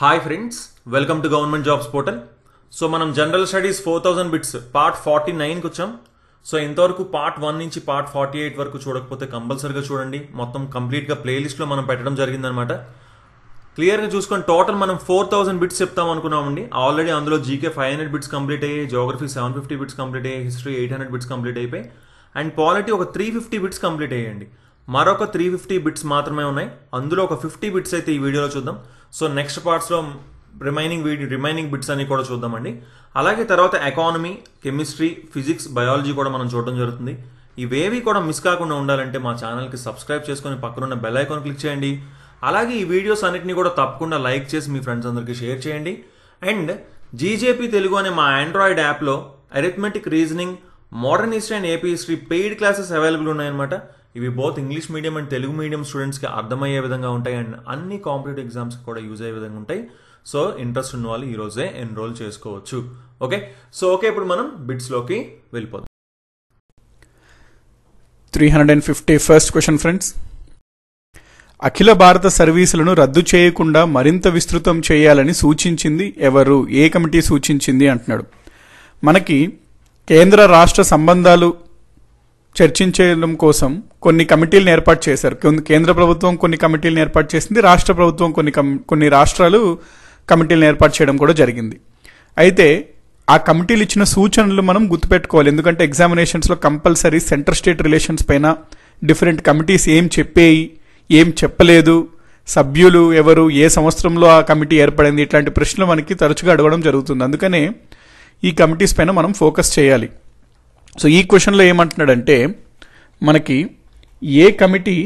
hi friends welcome to government jobs portal so మనం general studies four thousand bits part forty నైన్కి వచ్చాం so ఇంతవరకు part one నుంచి part forty eight వరకు చూడకపోతే కంపల్సరీగా చూడండి మొత్తం కంప్లీట్గా ప్లేలిస్ట్లో మనం పెట్టడం జరిగిందనమాట క్లియర్గా చూసుకొని టోటల్ మనం ఫోర్ థౌసండ్ బిట్స్ చెప్తాం అనుకున్నామండి ఆల్రెడీ అందులో GK five hundred bits complete అయ్యాయి geography seven fifty bits complete అయ్యాయి history eight hundred bits complete అయిపోయి అండ్ పాలిటీ ఒక త్రీ ఫిఫ్టీ బిట్స్ కంప్లీట్ అయ్యాయండి మరొక త్రీ ఫిఫ్టీ బిట్స్ మాత్రమే ఉన్నాయి అందులో ఒక ఫిఫ్టీ బిట్స్ అయితే ఈ వీడియోలో చూద్దాం సో నెక్స్ట్ పార్ట్స్లో రిమైనింగ్ వీడియో రిమైనింగ్ బిట్స్ అన్ని కూడా చూద్దామండి అలాగే తర్వాత ఎకానమీ కెమిస్ట్రీ ఫిజిక్స్ బయాలజీ కూడా మనం చూడడం జరుగుతుంది ఇవేవి కూడా మిస్ కాకుండా ఉండాలంటే మా ఛానల్కి సబ్స్క్రైబ్ చేసుకొని పక్కనున్న బెల్ ఐకాన్ క్లిక్ చేయండి అలాగే ఈ వీడియోస్ అన్నింటినీ కూడా తప్పకుండా లైక్ చేసి మీ ఫ్రెండ్స్ అందరికీ షేర్ చేయండి అండ్ జీజేపీ తెలుగు అనే మా ఆండ్రాయిడ్ యాప్లో arithmetic reasoning modern history and AP history paid classes available ఉన్నాయన్నమాట ఇవి both English medium and Telugu medium స్టూడెంట్స్కి అర్థమయ్యే విధంగా ఉంటాయి అండ్ అన్ని కాంపిటేటివ్ ఎగ్జామ్స్ కూడా యూజ్ అయ్యే విధంగా ఉంటాయి సో ఇంట్రెస్ట్ ఉన్న వాళ్ళు ఈరోజే ఎన్రోల్ చేసుకోవచ్చు ఓకే సో ఓకే ఇప్పుడు మనం బిట్స్లోకి వెళ్ళిపోదాం three hundred and fifty first question friends అఖిల భారత సర్వీసులను రద్దు చేయకుండా మరింత విస్తృతం చేయాలని సూచించింది ఎవరు ఏ కమిటీ సూచించింది అంటున్నాడు మనకి కేంద్ర రాష్ట్ర సంబంధాలు చర్చించడం కోసం కొన్ని కమిటీలను ఏర్పాటు చేశారు కేంద్ర ప్రభుత్వం కొన్ని కమిటీలను ఏర్పాటు చేసింది రాష్ట్ర ప్రభుత్వం కొన్ని కొన్ని రాష్ట్రాలు కమిటీలను ఏర్పాటు చేయడం కూడా జరిగింది అయితే ఆ కమిటీలు ఇచ్చిన సూచనలు మనం గుర్తుపెట్టుకోవాలి ఎందుకంటే ఎగ్జామినేషన్స్లో కంపల్సరీ సెంటర్ స్టేట్ రిలేషన్స్ పైన డిఫరెంట్ కమిటీస్ ఏం చెప్పేయి ఏం చెప్పలేదు సభ్యులు ఎవరు ఏ సంవత్సరంలో ఆ కమిటీ ఏర్పడింది ఇట్లాంటి ప్రశ్నలు మనకి తరచుగా అడగడం జరుగుతుంది అందుకనే ఈ కమిటీస్ పైన మనం ఫోకస్ చేయాలి సో ఈ క్వశ్చన్లో ఏమంటున్నాడంటే మనకి ఏ కమిటీ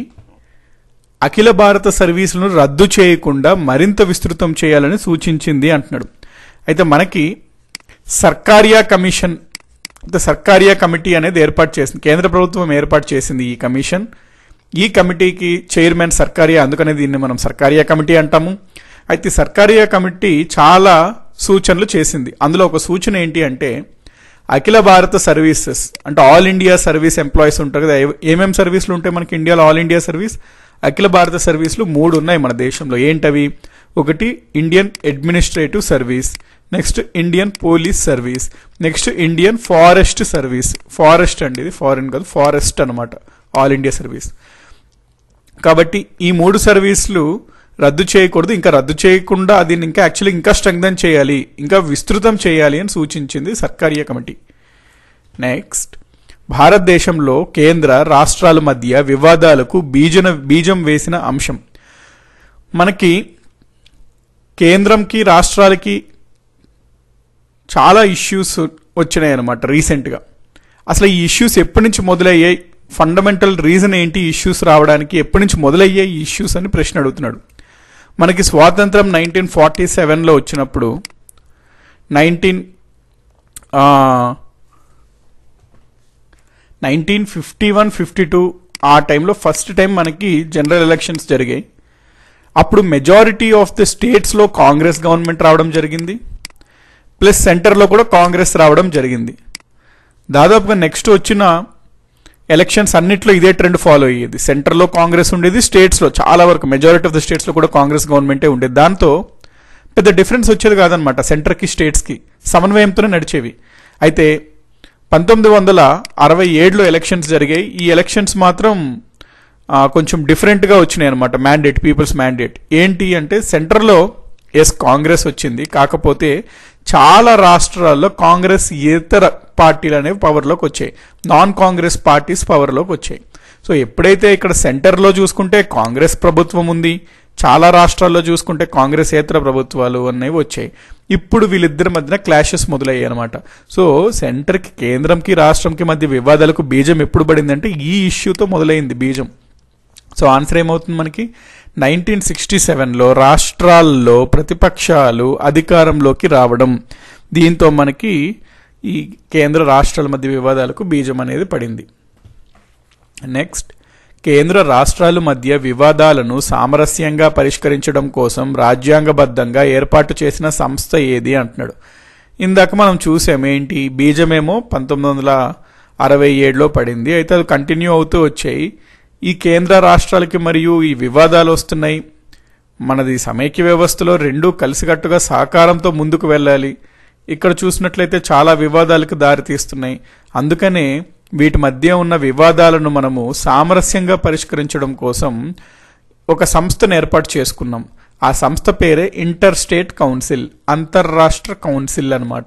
అఖిల భారత సర్వీసులను రద్దు చేయకుండా మరింత విస్తృతం చేయాలని సూచించింది అంటున్నాడు అయితే మనకి సర్కారియా కమిషన్ సర్కారియా కమిటీ అనేది ఏర్పాటు చేసింది కేంద్ర ప్రభుత్వం ఏర్పాటు చేసింది ఈ కమిషన్ ఈ కమిటీకి చైర్మన్ సర్కారియా అందుకనే దీన్ని మనం సర్కారియా కమిటీ అంటాము అయితే సర్కారియా కమిటీ చాలా సూచనలు చేసింది అందులో ఒక సూచన ఏంటి అంటే అఖిల భారత సర్వీసెస్ అంటే ఆల్ ఇండియా సర్వీస్ ఎంప్లాయీస్ ఉంటారు కదా ఏమేమి సర్వీసులు ఉంటాయి మనకి ఇండియాలో ఆల్ ఇండియా సర్వీస్ అఖిల భారత సర్వీసులు మూడు ఉన్నాయి మన దేశంలో ఏంటవి ఒకటి Indian administrative service next Indian police service next Indian forest service forest అండి ఇది ఫారెన్ కాదు ఫారెస్ట్ అనమాట ఆల్ ఇండియా సర్వీస్ కాబట్టి ఈ మూడు సర్వీసులు రద్దు చేయకూడదు ఇంకా రద్దు చేయకుండా దీన్ని ఇంకా యాక్చువల్లీ ఇంకా స్ట్రెంగ్దన్ చేయాలి ఇంకా విస్తృతం చేయాలి అని సూచించింది సర్కారీయ కమిటీ నెక్స్ట్ భారతదేశంలో కేంద్ర రాష్ట్రాల మధ్య వివాదాలకు బీజన బీజం వేసిన అంశం మనకి కేంద్రంకి రాష్ట్రాలకి చాలా ఇష్యూస్ వచ్చినాయి అనమాట రీసెంట్గా అసలు ఈ ఇష్యూస్ ఎప్పటి నుంచి మొదలయ్యాయి ఫండమెంటల్ రీజన్ ఏంటి ఇష్యూస్ రావడానికి ఎప్పటి నుంచి మొదలయ్యాయి ఇష్యూస్ అని ప్రశ్న అడుగుతున్నాడు మనకి స్వాతంత్రం నైన్టీన్ ఫార్టీ సెవెన్లో వచ్చినప్పుడు nineteen nineteen fifty one fifty two ఆ టైంలో ఫస్ట్ టైం మనకి జనరల్ ఎలక్షన్స్ జరిగాయి అప్పుడు మెజారిటీ ఆఫ్ ది స్టేట్స్లో కాంగ్రెస్ గవర్నమెంట్ రావడం జరిగింది ప్లస్ సెంటర్లో కూడా కాంగ్రెస్ రావడం జరిగింది దాదాపుగా నెక్స్ట్ వచ్చిన ఎలక్షన్స్ అన్నింటిలో ఇదే ట్రెండ్ ఫాలో అయ్యేది సెంటర్లో కాంగ్రెస్ ఉండేది స్టేట్స్లో చాలా వరకు మెజారిటీ ఆఫ్ ద స్టేట్స్లో కూడా కాంగ్రెస్ గవర్నమెంటే ఉండేది దాంతో పెద్ద డిఫరెన్స్ వచ్చేది కాదనమాట సెంటర్కి స్టేట్స్కి సమన్వయంతోనే నడిచేవి అయితే పంతొమ్మిది వందల అరవై ఏడులో ఎలక్షన్స్ జరిగాయి ఈ ఎలక్షన్స్ మాత్రం కొంచెం డిఫరెంట్గా వచ్చినాయి అనమాట మ్యాండేట్ పీపుల్స్ మ్యాండేట్ ఏంటి అంటే సెంటర్లో ఎస్ కాంగ్రెస్ వచ్చింది కాకపోతే చాలా రాష్ట్రాల్లో కాంగ్రెస్ ఇతర పార్టీలు అనేవి పవర్లోకి వచ్చాయి నాన్ కాంగ్రెస్ పార్టీస్ పవర్లోకి వచ్చాయి సో ఎప్పుడైతే ఇక్కడ సెంటర్లో చూసుకుంటే కాంగ్రెస్ ప్రభుత్వం ఉంది చాలా రాష్ట్రాల్లో చూసుకుంటే కాంగ్రెస్ ఏతర ప్రభుత్వాలు అనేవి వచ్చాయి ఇప్పుడు వీళ్ళిద్దరి మధ్యన క్లాషెస్ మొదలయ్యాయి అనమాట సో సెంటర్కి కేంద్రంకి రాష్ట్రంకి మధ్య వివాదాలకు బీజం ఎప్పుడు పడిందంటే ఈ ఇష్యూతో మొదలైంది బీజం సో ఆన్సర్ ఏమవుతుంది మనకి నైన్టీన్ సిక్స్టీ సెవెన్లో రాష్ట్రాల్లో ప్రతిపక్షాలు అధికారంలోకి రావడం దీంతో మనకి ఈ కేంద్ర రాష్ట్రాల మధ్య వివాదాలకు బీజం అనేది పడింది నెక్స్ట్ కేంద్ర రాష్ట్రాల మధ్య వివాదాలను సామరస్యంగా పరిష్కరించడం కోసం రాజ్యాంగబద్ధంగా ఏర్పాటు చేసిన సంస్థ ఏది అంటున్నాడు ఇందాక మనం చూసామేంటి ఏంటి బీజమేమో పంతొమ్మిది వందల అరవై ఏడులో పడింది అయితే అది కంటిన్యూ అవుతూ వచ్చాయి ఈ కేంద్ర రాష్ట్రాలకి మరియు ఈ వివాదాలు వస్తున్నాయి మనది సమైక్య వ్యవస్థలో రెండూ కలిసికట్టుగా సహకారంతో ముందుకు వెళ్ళాలి ఇక్కడ చూసినట్లయితే చాలా వివాదాలకు దారితీస్తున్నాయి అందుకనే వీటి మధ్య ఉన్న వివాదాలను మనము సామరస్యంగా పరిష్కరించడం కోసం ఒక సంస్థను ఏర్పాటు చేసుకున్నాం ఆ సంస్థ పేరే ఇంటర్ స్టేట్ కౌన్సిల్ అంతర్రాష్ట్ర కౌన్సిల్ అనమాట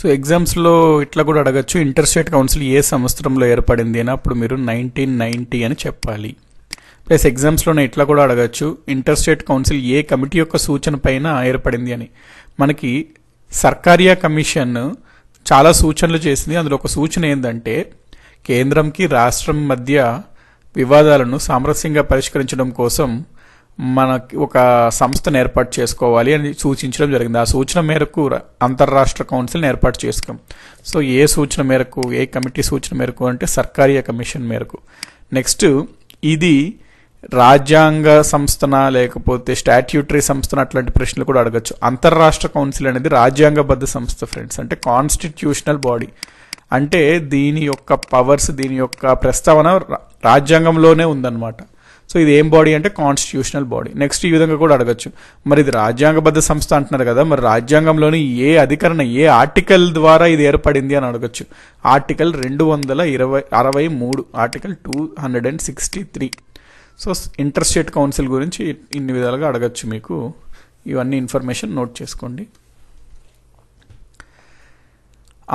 సో ఎగ్జామ్స్లో ఇట్లా కూడా అడగచ్చు ఇంటర్ స్టేట్ కౌన్సిల్ ఏ సంవత్సరంలో ఏర్పడింది అని అప్పుడు మీరు నైన్టీన్ నైన్టీ అని చెప్పాలి ప్లస్ ఎగ్జామ్స్లోనే ఇట్లా కూడా అడగచ్చు ఇంటర్ స్టేట్ కౌన్సిల్ ఏ కమిటీ యొక్క సూచన పైన ఏర్పడింది అని మనకి సర్కారియా కమిషన్ చాలా సూచనలు చేసింది అందులో ఒక సూచన ఏంటంటే కేంద్రంకి రాష్ట్రం మధ్య వివాదాలను సామరస్యంగా పరిష్కరించడం కోసం మనకి ఒక సంస్థను ఏర్పాటు చేసుకోవాలి అని సూచించడం జరిగింది ఆ సూచన మేరకు అంతర్రాష్ట్ర కౌన్సిల్ని ఏర్పాటు చేసుకోం సో ఏ సూచన మేరకు ఏ కమిటీ సూచన మేరకు అంటే సర్కారియా కమిషన్ మేరకు నెక్స్ట్ ఇది రాజ్యాంగ సంస్థన లేకపోతే స్టాట్యూటరీ సంస్థన అట్లాంటి ప్రశ్నలు కూడా అడగచ్చు అంతర్రాష్ట్ర కౌన్సిల్ అనేది రాజ్యాంగబద్ధ సంస్థ ఫ్రెండ్స్ అంటే కాన్స్టిట్యూషనల్ బాడీ అంటే దీని యొక్క పవర్స్ దీని యొక్క ప్రస్తావన రాజ్యాంగంలోనే ఉందన్నమాట సో ఇది ఏం బాడీ అంటే కాన్స్టిట్యూషనల్ బాడీ నెక్స్ట్ ఈ విధంగా కూడా అడగచ్చు మరి ఇది రాజ్యాంగబద్ధ సంస్థ అంటున్నారు కదా మరి రాజ్యాంగంలోని ఏ అధికరణ ఏ ఆర్టికల్ ద్వారా ఇది ఏర్పడింది అని అడగచ్చు ఆర్టికల్ రెండు వందల ఇరవై అరవై మూడు article two hundred and sixty three so inter state council గురించి ఇన్ని విధాలుగా అడగచ్చు మీకు ఇవన్నీ ఇన్ఫర్మేషన్ నోట్ చేసుకోండి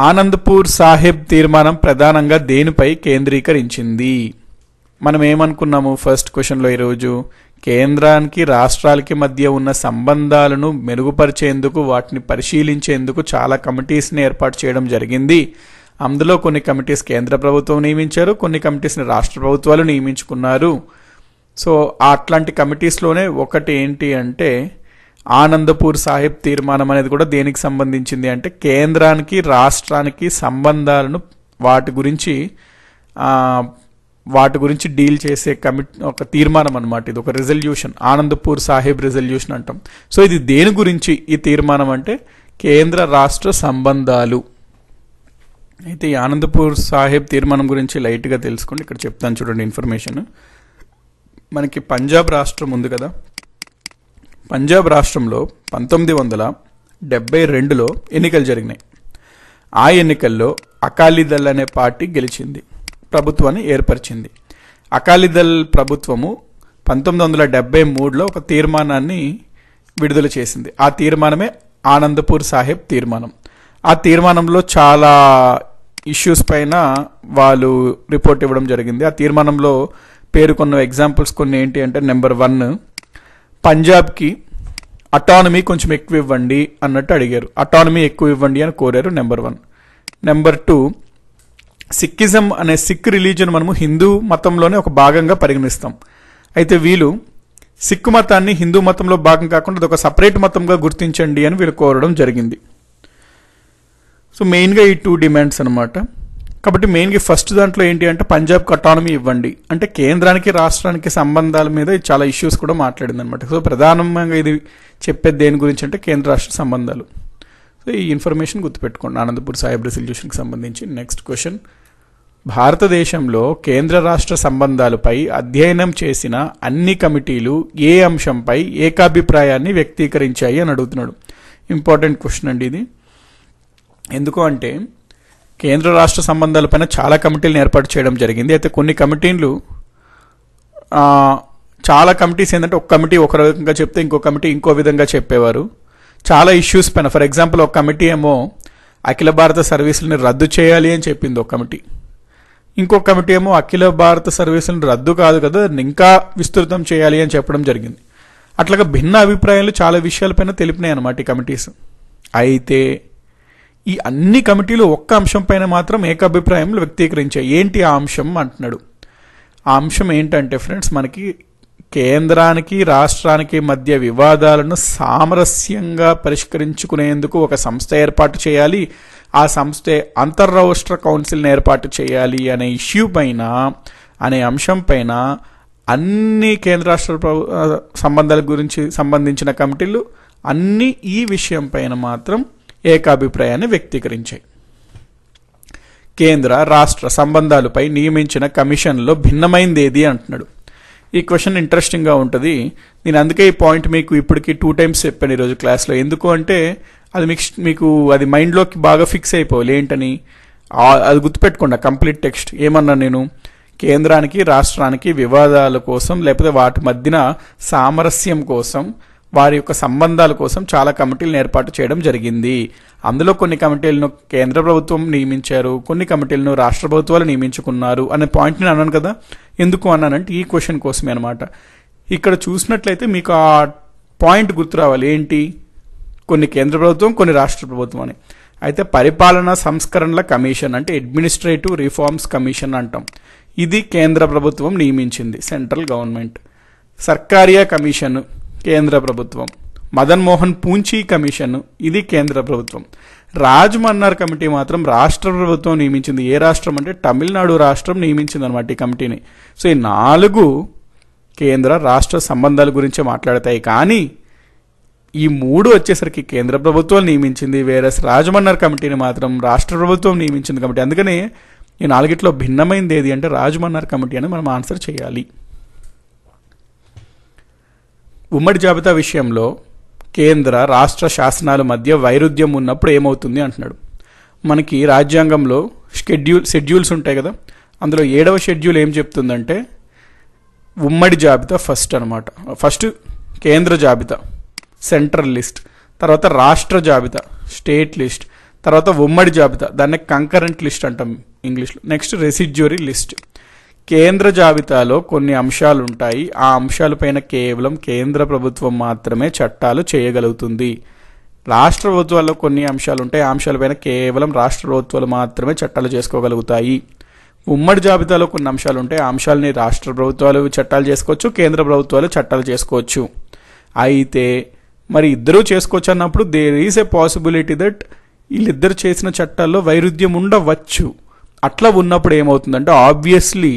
ఆనంద్పూర్ సాహెబ్ తీర్మానం ప్రధానంగా దేనిపై కేంద్రీకరించింది మనం ఏమనుకున్నాము ఫస్ట్ క్వశ్చన్లో ఈరోజు కేంద్రానికి రాష్ట్రాలకి మధ్య ఉన్న సంబంధాలను మెరుగుపరిచేందుకు వాటిని పరిశీలించేందుకు చాలా కమిటీస్ని ఏర్పాటు చేయడం జరిగింది అందులో కొన్ని కమిటీస్ కేంద్ర ప్రభుత్వం నియమించారు కొన్ని కమిటీస్ని రాష్ట్ర ప్రభుత్వాలు నియమించుకున్నారు సో అట్లాంటి కమిటీస్లోనే ఒకటి ఏంటి అంటే ఆనందపూర్ సాహిబ్ తీర్మానం అనేది కూడా దేనికి సంబంధించింది అంటే కేంద్రానికి రాష్ట్రానికి సంబంధాలను వాటి గురించి వాటి గురించి డీల్ చేసే కమిట్ ఒక తీర్మానం అనమాట ఇది ఒక రిజల్యూషన్ ఆనందపూర్ సాహిబ్ రిజల్యూషన్ అంటాం సో ఇది దేని గురించి ఈ తీర్మానం అంటే కేంద్ర రాష్ట్ర సంబంధాలు అయితే ఈ ఆనందపూర్ సాహెబ్ తీర్మానం గురించి లైట్గా తెలుసుకోండి ఇక్కడ చెప్తాను చూడండి ఇన్ఫర్మేషన్ మనకి పంజాబ్ రాష్ట్రం ఉంది కదా పంజాబ్ రాష్ట్రంలో పంతొమ్మిది వందల డెబ్బై రెండులో ఎన్నికలు జరిగినాయి ఆ ఎన్నికల్లో అకాలీదళ్ అనే పార్టీ గెలిచింది ప్రభుత్వాన్ని ఏర్పరిచింది అకాలీదళ్ ప్రభుత్వము పంతొమ్మిది వందల డెబ్బై మూడులో ఒక తీర్మానాన్ని విడుదల చేసింది ఆ తీర్మానమే ఆనందపూర్ సాహెబ్ తీర్మానం ఆ తీర్మానంలో చాలా ఇష్యూస్ పైన వాళ్ళు రిపోర్ట్ ఇవ్వడం జరిగింది ఆ తీర్మానంలో కొన్న ఎగ్జాంపుల్స్ కొన్ని ఏంటి అంటే నెంబర్ వన్ పంజాబ్కి అటానమీ కొంచెం ఎక్కువ ఇవ్వండి అన్నట్టు అడిగారు అటానమీ ఎక్కువ ఇవ్వండి అని కోరారు number one number two Sikhism అనే సిక్ రిలీజన్ మనము హిందూ మతంలోనే ఒక భాగంగా పరిగణిస్తాం అయితే వీళ్ళు సిక్కు మతాన్ని హిందూ మతంలో భాగం కాకుండా ఒక సపరేట్ మతంగా గుర్తించండి అని వీళ్ళు కోరడం జరిగింది సో మెయిన్గా ఈ టూ డిమాండ్స్ అనమాట కాబట్టి మెయిన్గా ఫస్ట్ దాంట్లో ఏంటి అంటే పంజాబ్ అటానమీ ఇవ్వండి అంటే కేంద్రానికి రాష్ట్రానికి సంబంధాల మీద చాలా ఇష్యూస్ కూడా మాట్లాడింది అనమాట సో ప్రధానంగా ఇది చెప్పేది దేని గురించి అంటే కేంద్ర రాష్ట్ర సంబంధాలు సో ఈ ఇన్ఫర్మేషన్ గుర్తుపెట్టుకోండి అనంతపూర్ సాయిబ్ రెసల్యూషన్కి సంబంధించి నెక్స్ట్ క్వశ్చన్ భారతదేశంలో కేంద్ర రాష్ట్ర సంబంధాలపై అధ్యయనం చేసిన అన్ని కమిటీలు ఏ అంశంపై ఏకాభిప్రాయాన్ని వ్యక్తీకరించాయి అని అడుగుతున్నాడు ఇంపార్టెంట్ క్వశ్చన్ అండి ఇది ఎందుకు అంటే కేంద్ర రాష్ట్ర సంబంధాలపైన చాలా కమిటీలను ఏర్పాటు చేయడం జరిగింది అయితే కొన్ని కమిటీలు చాలా కమిటీస్ ఏంటంటే ఒక కమిటీ ఒక రకంగా చెప్తే ఇంకో కమిటీ ఇంకో విధంగా చెప్పేవారు చాలా ఇష్యూస్ పైన ఫర్ ఎగ్జాంపుల్ ఒక కమిటీ ఏమో అఖిల భారత సర్వీసులను రద్దు చేయాలి అని చెప్పింది ఒక కమిటీ ఇంకో కమిటీ ఏమో అఖిల భారత సర్వీసులను రద్దు కాదు కదా ఇంకా విస్తృతం చేయాలి అని చెప్పడం జరిగింది అట్లాగా భిన్న అభిప్రాయాలు చాలా విషయాలపైన తెలిపినాయి అన్నమాట ఈ కమిటీస్ అయితే ఈ అన్ని కమిటీలు ఒక్క అంశంపైన మాత్రం ఏకాభిప్రాయంలో వ్యక్తీకరించాయి ఏంటి ఆ అంశం అంటున్నాడు ఆ అంశం ఏంటంటే ఫ్రెండ్స్ మనకి కేంద్రానికి రాష్ట్రానికి మధ్య వివాదాలను సామరస్యంగా పరిష్కరించుకునేందుకు ఒక సంస్థ ఏర్పాటు చేయాలి ఆ సంస్థే అంతర్రాష్ట్ర కౌన్సిల్ని ఏర్పాటు చేయాలి అనే ఇష్యూ పైన అనే అంశం పైన అన్ని కేంద్ర రాష్ట్ర సంబంధాల గురించి సంబంధించిన కమిటీలు అన్నీ ఈ విషయం పైన మాత్రం ఏకాభిప్రాయాన్ని వ్యక్తీకరించాయి కేంద్ర రాష్ట్ర సంబంధాలపై నియమించిన కమిషన్లో భిన్నమైంది ఏది అంటున్నాడు ఈ క్వశ్చన్ ఇంట్రెస్టింగ్గా ఉంటుంది నేను అందుకే ఈ పాయింట్ మీకు ఇప్పటికి టూ టైమ్స్ చెప్పాను ఈరోజు క్లాస్లో ఎందుకు అంటే అది మీకు మీకు అది మైండ్లోకి బాగా ఫిక్స్ అయిపోవాలి ఏంటని అది గుర్తుపెట్టుకుండా కంప్లీట్ టెక్స్ట్ ఏమన్నా నేను కేంద్రానికి రాష్ట్రానికి వివాదాల కోసం లేకపోతే వాటి మధ్యన సామరస్యం కోసం వారి యొక్క సంబంధాల కోసం చాలా కమిటీలను ఏర్పాటు చేయడం జరిగింది అందులో కొన్ని కమిటీలను కేంద్ర ప్రభుత్వం నియమించారు కొన్ని కమిటీలను రాష్ట్ర ప్రభుత్వాలు నియమించుకున్నారు అనే పాయింట్ నేను అన్నాను కదా ఎందుకు అన్నానంటే ఈ క్వశ్చన్ కోసమే అనమాట ఇక్కడ చూసినట్లయితే మీకు ఆ పాయింట్ గుర్తు రావాలి ఏంటి కొన్ని కేంద్ర ప్రభుత్వం కొన్ని రాష్ట్ర ప్రభుత్వం అని అయితే పరిపాలనా సంస్కరణల కమిషన్ అంటే అడ్మినిస్ట్రేటివ్ రిఫార్మ్స్ కమిషన్ అంటాం ఇది కేంద్ర ప్రభుత్వం నియమించింది సెంట్రల్ గవర్నమెంట్ సర్కారియా కమిషన్ కేంద్ర ప్రభుత్వం మదన్ మోహన్ పూంచి కమిషన్ ఇది కేంద్ర ప్రభుత్వం రాజ్ కమిటీ మాత్రం రాష్ట్ర ప్రభుత్వం నియమించింది ఏ రాష్ట్రం అంటే తమిళనాడు రాష్ట్రం నియమించింది అనమాట ఈ కమిటీని సో ఈ నాలుగు కేంద్ర రాష్ట్ర సంబంధాల గురించి మాట్లాడతాయి కానీ ఈ మూడు వచ్చేసరికి కేంద్ర ప్రభుత్వం నియమించింది వేరే రాజమన్నార్ కమిటీని మాత్రం రాష్ట్ర ప్రభుత్వం నియమించింది కమిటీ అందుకనే ఈ నాలుగిట్లో భిన్నమైంది ఏది అంటే రాజమన్నార్ కమిటీ అని మనం ఆన్సర్ చేయాలి ఉమ్మడి జాబితా విషయంలో కేంద్ర రాష్ట్ర శాసనాల మధ్య వైరుధ్యం ఉన్నప్పుడు ఏమవుతుంది అంటున్నాడు మనకి రాజ్యాంగంలో షెడ్యూల్ షెడ్యూల్స్ ఉంటాయి కదా అందులో ఏడవ షెడ్యూల్ ఏం చెప్తుందంటే ఉమ్మడి జాబితా ఫస్ట్ అనమాట ఫస్ట్ కేంద్ర జాబితా సెంట్రల్ లిస్ట్ తర్వాత రాష్ట్ర జాబితా స్టేట్ లిస్ట్ తర్వాత ఉమ్మడి జాబితా దాన్ని కంకరెంట్ లిస్ట్ అంటాం ఇంగ్లీష్లో నెక్స్ట్ రెసిడ్యూరీ లిస్ట్ కేంద్ర జాబితాలో కొన్ని అంశాలు ఉంటాయి ఆ అంశాలపైన కేవలం కేంద్ర ప్రభుత్వం మాత్రమే చట్టాలు చేయగలుగుతుంది రాష్ట్ర ప్రభుత్వాల్లో కొన్ని అంశాలు ఉంటాయి ఆ అంశాలపైన కేవలం రాష్ట్ర ప్రభుత్వాలు మాత్రమే చట్టాలు చేసుకోగలుగుతాయి ఉమ్మడి జాబితాలో కొన్ని అంశాలు ఉంటాయి ఆ అంశాలని రాష్ట్ర ప్రభుత్వాలు చట్టాలు చేసుకోవచ్చు కేంద్ర ప్రభుత్వాలు చట్టాలు చేసుకోవచ్చు అయితే మరి ఇద్దరూ చేసుకోవచ్చు అన్నప్పుడు there is a possibility that వీళ్ళిద్దరు చేసిన చట్టాల్లో వైరుధ్యం ఉండవచ్చు అట్లా ఉన్నప్పుడు ఏమవుతుందంటే ఆబ్వియస్లీ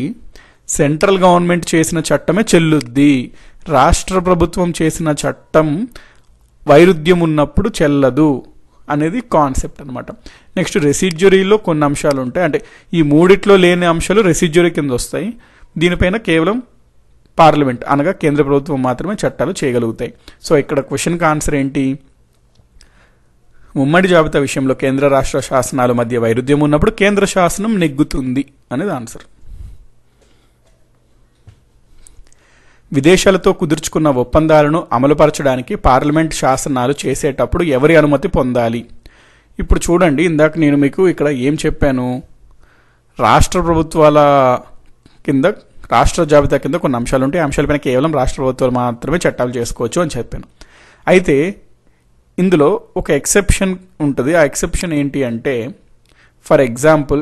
సెంట్రల్ గవర్నమెంట్ చేసిన చట్టమే చెల్లుద్ది రాష్ట్ర ప్రభుత్వం చేసిన చట్టం వైరుధ్యం ఉన్నప్పుడు చెల్లదు అనేది కాన్సెప్ట్ అనమాట నెక్స్ట్ రెసిడ్యూరీలో కొన్ని అంశాలు ఉంటాయి అంటే ఈ మూడిట్లో లేని అంశాలు రెసిడ్యూరీ కింద వస్తాయి దీనిపైన కేవలం పార్లమెంట్ అనగా కేంద్ర ప్రభుత్వం మాత్రమే చట్టాలు చేయగలుగుతాయి సో ఇక్కడ క్వశ్చన్కి ఆన్సర్ ఏంటి ఉమ్మడి జాబితా విషయంలో కేంద్ర రాష్ట్ర శాసనాల మధ్య వైరుధ్యం ఉన్నప్పుడు కేంద్ర శాసనం నెగ్గుతుంది అనేది ఆన్సర్ విదేశాలతో కుదుర్చుకున్న ఒప్పందాలను అమలుపరచడానికి పార్లమెంట్ శాసనాలు చేసేటప్పుడు ఎవరి అనుమతి పొందాలి ఇప్పుడు చూడండి ఇందాక నేను మీకు ఇక్కడ ఏం చెప్పాను రాష్ట్ర ప్రభుత్వాల కింద రాష్ట్ర జాబితా కింద కొన్ని అంశాలు ఉంటాయి అంశాలపైన కేవలం రాష్ట్ర ప్రభుత్వాలు మాత్రమే చట్టాలు చేసుకోవచ్చు అని చెప్పాను అయితే ఇందులో ఒక ఎక్సెప్షన్ ఉంటుంది ఆ ఎక్సెప్షన్ ఏంటి అంటే ఫర్ ఎగ్జాంపుల్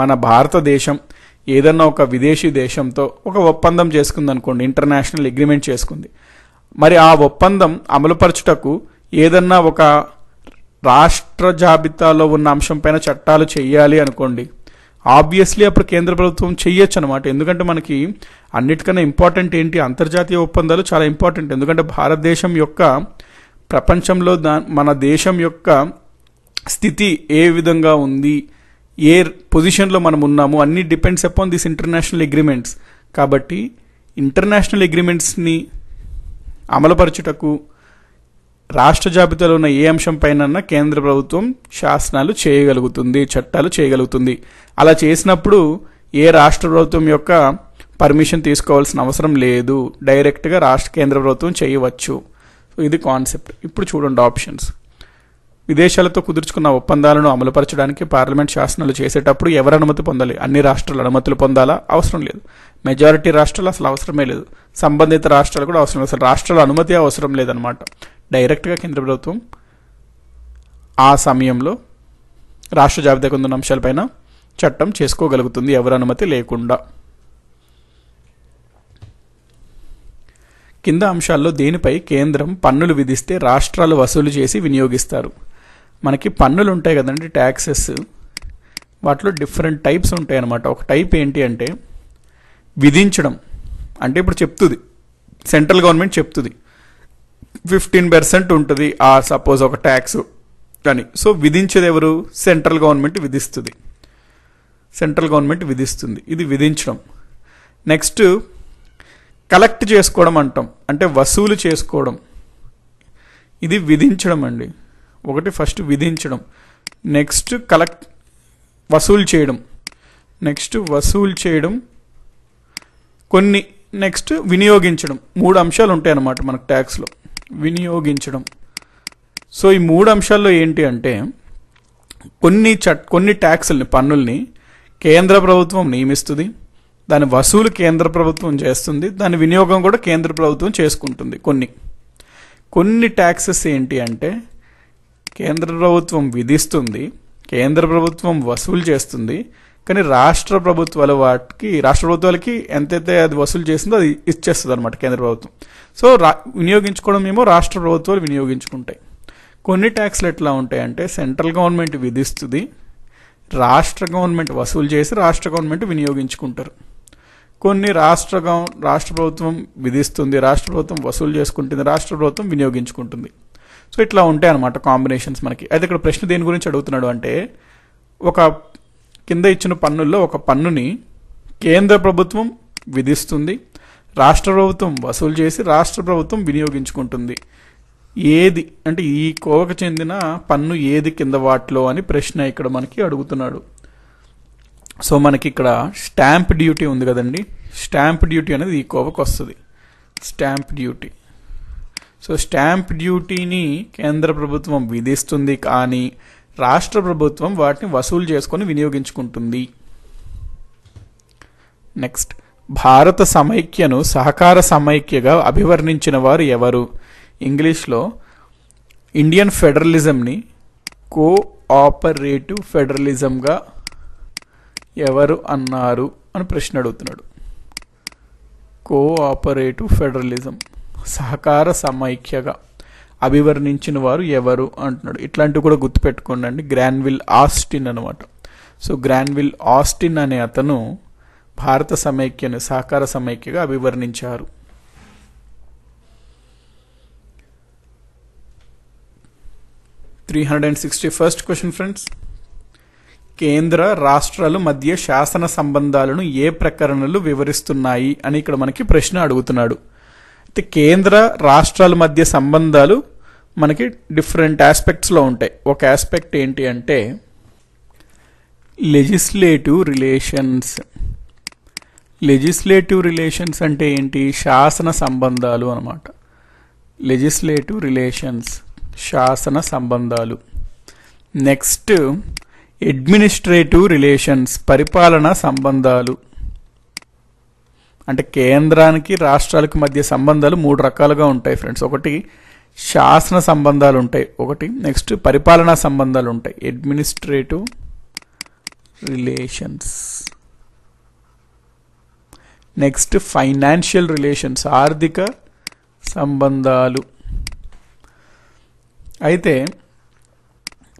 మన భారతదేశం ఏదన్నా ఒక విదేశీ దేశంతో ఒక ఒప్పందం చేసుకుంది అనుకోండి ఇంటర్నేషనల్ అగ్రిమెంట్ చేసుకుంది మరి ఆ ఒప్పందం అమలుపరచుటకు ఏదన్నా ఒక రాష్ట్ర జాబితాలో ఉన్న అంశం పైన చట్టాలు చేయాలి అనుకోండి ఆబ్వియస్లీ అప్పుడు కేంద్ర ప్రభుత్వం చేయొచ్చు అనమాట ఎందుకంటే మనకి అన్నిటికన్నా ఇంపార్టెంట్ ఏంటి అంతర్జాతీయ ఒప్పందాలు చాలా ఇంపార్టెంట్ ఎందుకంటే భారతదేశం యొక్క ప్రపంచంలో దా మన దేశం యొక్క స్థితి ఏ విధంగా ఉంది ఏ పొజిషన్లో మనం ఉన్నాము అన్నీ depends upon this international agreements కాబట్టి ఇంటర్నేషనల్ అగ్రిమెంట్స్ని అమలుపరచుటకు రాష్ట్ర జాబితాలో ఉన్న ఏ పైన కేంద్ర ప్రభుత్వం శాసనాలు చేయగలుగుతుంది చట్టాలు చేయగలుగుతుంది అలా చేసినప్పుడు ఏ రాష్ట్ర ప్రభుత్వం యొక్క పర్మిషన్ తీసుకోవాల్సిన అవసరం లేదు డైరెక్ట్గా రాష్ట్ర కేంద్ర ప్రభుత్వం చేయవచ్చు సో ఇది కాన్సెప్ట్ ఇప్పుడు చూడండి ఆప్షన్స్ విదేశాలతో కుదుర్చుకున్న ఒప్పందాలను అమలుపరచడానికి పార్లమెంట్ శాసనాలు చేసేటప్పుడు ఎవరు అనుమతి పొందాలి అన్ని రాష్ట్రాలు అనుమతులు పొందాలా అవసరం లేదు మెజారిటీ రాష్ట్రాలు అసలు అవసరమే లేదు సంబంధిత రాష్ట్రాలు కూడా అవసరం లేదు అసలు రాష్ట్రాల అనుమతి అవసరం లేదనమాట డైరెక్ట్గా కేంద్ర ప్రభుత్వం ఆ సమయంలో రాష్ట్ర జాబితా కొందరు అంశాలపైన చట్టం చేసుకోగలుగుతుంది ఎవరు అనుమతి లేకుండా కింద అంశాల్లో దేనిపై కేంద్రం పన్నులు విధిస్తే రాష్ట్రాలు వసూలు చేసి వినియోగిస్తారు మనకి పన్నులు ఉంటాయి కదండి ట్యాక్సెస్ వాటిలో డిఫరెంట్ టైప్స్ ఉంటాయి అన్నమాట ఒక టైప్ ఏంటి అంటే విధించడం అంటే ఇప్పుడు చెప్తుంది సెంట్రల్ గవర్నమెంట్ చెప్తుంది ఫిఫ్టీన్ పర్సెంట్ ఉంటుంది ఆ సపోజ్ ఒక ట్యాక్స్ అని సో విధించేది ఎవరు సెంట్రల్ గవర్నమెంట్ విధిస్తుంది సెంట్రల్ గవర్నమెంట్ విధిస్తుంది ఇది విధించడం నెక్స్ట్ కలెక్ట్ చేసుకోవడం అంటాం అంటే వసూలు చేసుకోవడం ఇది విధించడం అండి ఒకటి ఫస్ట్ విధించడం నెక్స్ట్ కలెక్ట్ వసూలు చేయడం నెక్స్ట్ వసూలు చేయడం కొన్ని నెక్స్ట్ వినియోగించడం మూడు అంశాలు ఉంటాయి అన్నమాట మనకు ట్యాక్స్లో వినియోగించడం సో ఈ మూడు అంశాల్లో ఏంటి అంటే కొన్ని చట్ కొన్ని ట్యాక్సుల్ని పన్నుల్ని కేంద్ర ప్రభుత్వం నియమిస్తుంది దాని వసూలు కేంద్ర ప్రభుత్వం చేస్తుంది దాని వినియోగం కూడా కేంద్ర ప్రభుత్వం చేసుకుంటుంది కొన్ని కొన్ని ట్యాక్సెస్ ఏంటి అంటే కేంద్ర ప్రభుత్వం విధిస్తుంది కేంద్ర ప్రభుత్వం వసూలు చేస్తుంది కానీ రాష్ట్ర ప్రభుత్వాలు వాటికి రాష్ట్ర ప్రభుత్వాలకి ఎంతైతే అది వసూలు చేసిందో అది ఇచ్చేస్తుంది అనమాట కేంద్ర ప్రభుత్వం సో రా వినియోగించుకోవడం ఏమో రాష్ట్ర ప్రభుత్వాలు వినియోగించుకుంటాయి కొన్ని ట్యాక్స్లు ఎట్లా ఉంటాయంటే సెంట్రల్ గవర్నమెంట్ విధిస్తుంది రాష్ట్ర గవర్నమెంట్ వసూలు చేసి రాష్ట్ర గవర్నమెంట్ వినియోగించుకుంటారు కొన్ని రాష్ట్ర రాష్ట్ర ప్రభుత్వం విధిస్తుంది రాష్ట్ర ప్రభుత్వం వసూలు చేసుకుంటుంది రాష్ట్ర ప్రభుత్వం వినియోగించుకుంటుంది సో ఇట్లా ఉంటాయి అనమాట కాంబినేషన్స్ మనకి అయితే ఇక్కడ ప్రశ్న దేని గురించి అడుగుతున్నాడు అంటే ఒక కింద ఇచ్చిన పన్నుల్లో ఒక పన్నుని కేంద్ర ప్రభుత్వం విధిస్తుంది రాష్ట్ర ప్రభుత్వం వసూలు చేసి రాష్ట్ర ప్రభుత్వం వినియోగించుకుంటుంది ఏది అంటే ఈ కోవకు చెందిన పన్ను ఏది కింద వాటిలో అని ప్రశ్న ఇక్కడ మనకి అడుగుతున్నాడు సో మనకి ఇక్కడ స్టాంప్ డ్యూటీ ఉంది కదండి స్టాంప్ డ్యూటీ అనేది ఈ కోవకు వస్తుంది స్టాంప్ డ్యూటీ సో స్టాంప్ డ్యూటీని కేంద్ర ప్రభుత్వం విధిస్తుంది కానీ రాష్ట్ర ప్రభుత్వం వాటిని వసూలు చేసుకొని వినియోగించుకుంటుంది నెక్స్ట్ భారత సమైక్యను సహకార సమైక్యగా అభివర్ణించిన వారు ఎవరు ఇంగ్లీష్లో ఇండియన్ ఫెడరలిజంని కోఆపరేటివ్ ఫెడరలిజంగా ఎవరు అన్నారు అని ప్రశ్న అడుగుతున్నాడు కోఆపరేటివ్ ఫెడరలిజం సహకార సమైక్యగా అభివర్ణించిన వారు ఎవరు అంటున్నాడు ఇట్లాంటివి కూడా గుర్తుపెట్టుకోండి అండి గ్రాన్విల్ ఆస్టిన్ అనమాట సో గ్రాన్విల్ ఆస్టిన్ అనే అతను భారత సమైక్యను సహకార సమైక్యగా అభివర్ణించారు three hundred and sixty first question friends కేంద్ర రాష్ట్రాలు మధ్య శాసన సంబంధాలను ఏ ప్రకరణలు వివరిస్తున్నాయి అని ఇక్కడ మనకి ప్రశ్న అడుగుతున్నాడు అయితే కేంద్ర రాష్ట్రాల మధ్య సంబంధాలు మనకి డిఫరెంట్ ఆస్పెక్ట్స్లో ఉంటాయి ఒక ఆస్పెక్ట్ ఏంటి అంటే లెజిస్లేటివ్ రిలేషన్స్ లెజిస్లేటివ్ రిలేషన్స్ అంటే ఏంటి శాసన సంబంధాలు అనమాట లెజిస్లేటివ్ రిలేషన్స్ శాసన సంబంధాలు నెక్స్ట్ అడ్మినిస్ట్రేటివ్ రిలేషన్స్ పరిపాలన సంబంధాలు అంటే కేంద్రానికి రాష్ట్రాలకు మధ్య సంబంధాలు మూడు రకాలుగా ఉంటాయి ఫ్రెండ్స్ ఒకటి శాసన సంబంధాలు ఉంటాయి ఒకటి నెక్స్ట్ పరిపాలనా సంబంధాలు ఉంటాయి administrative relations next financial relations ఆర్థిక సంబంధాలు అయితే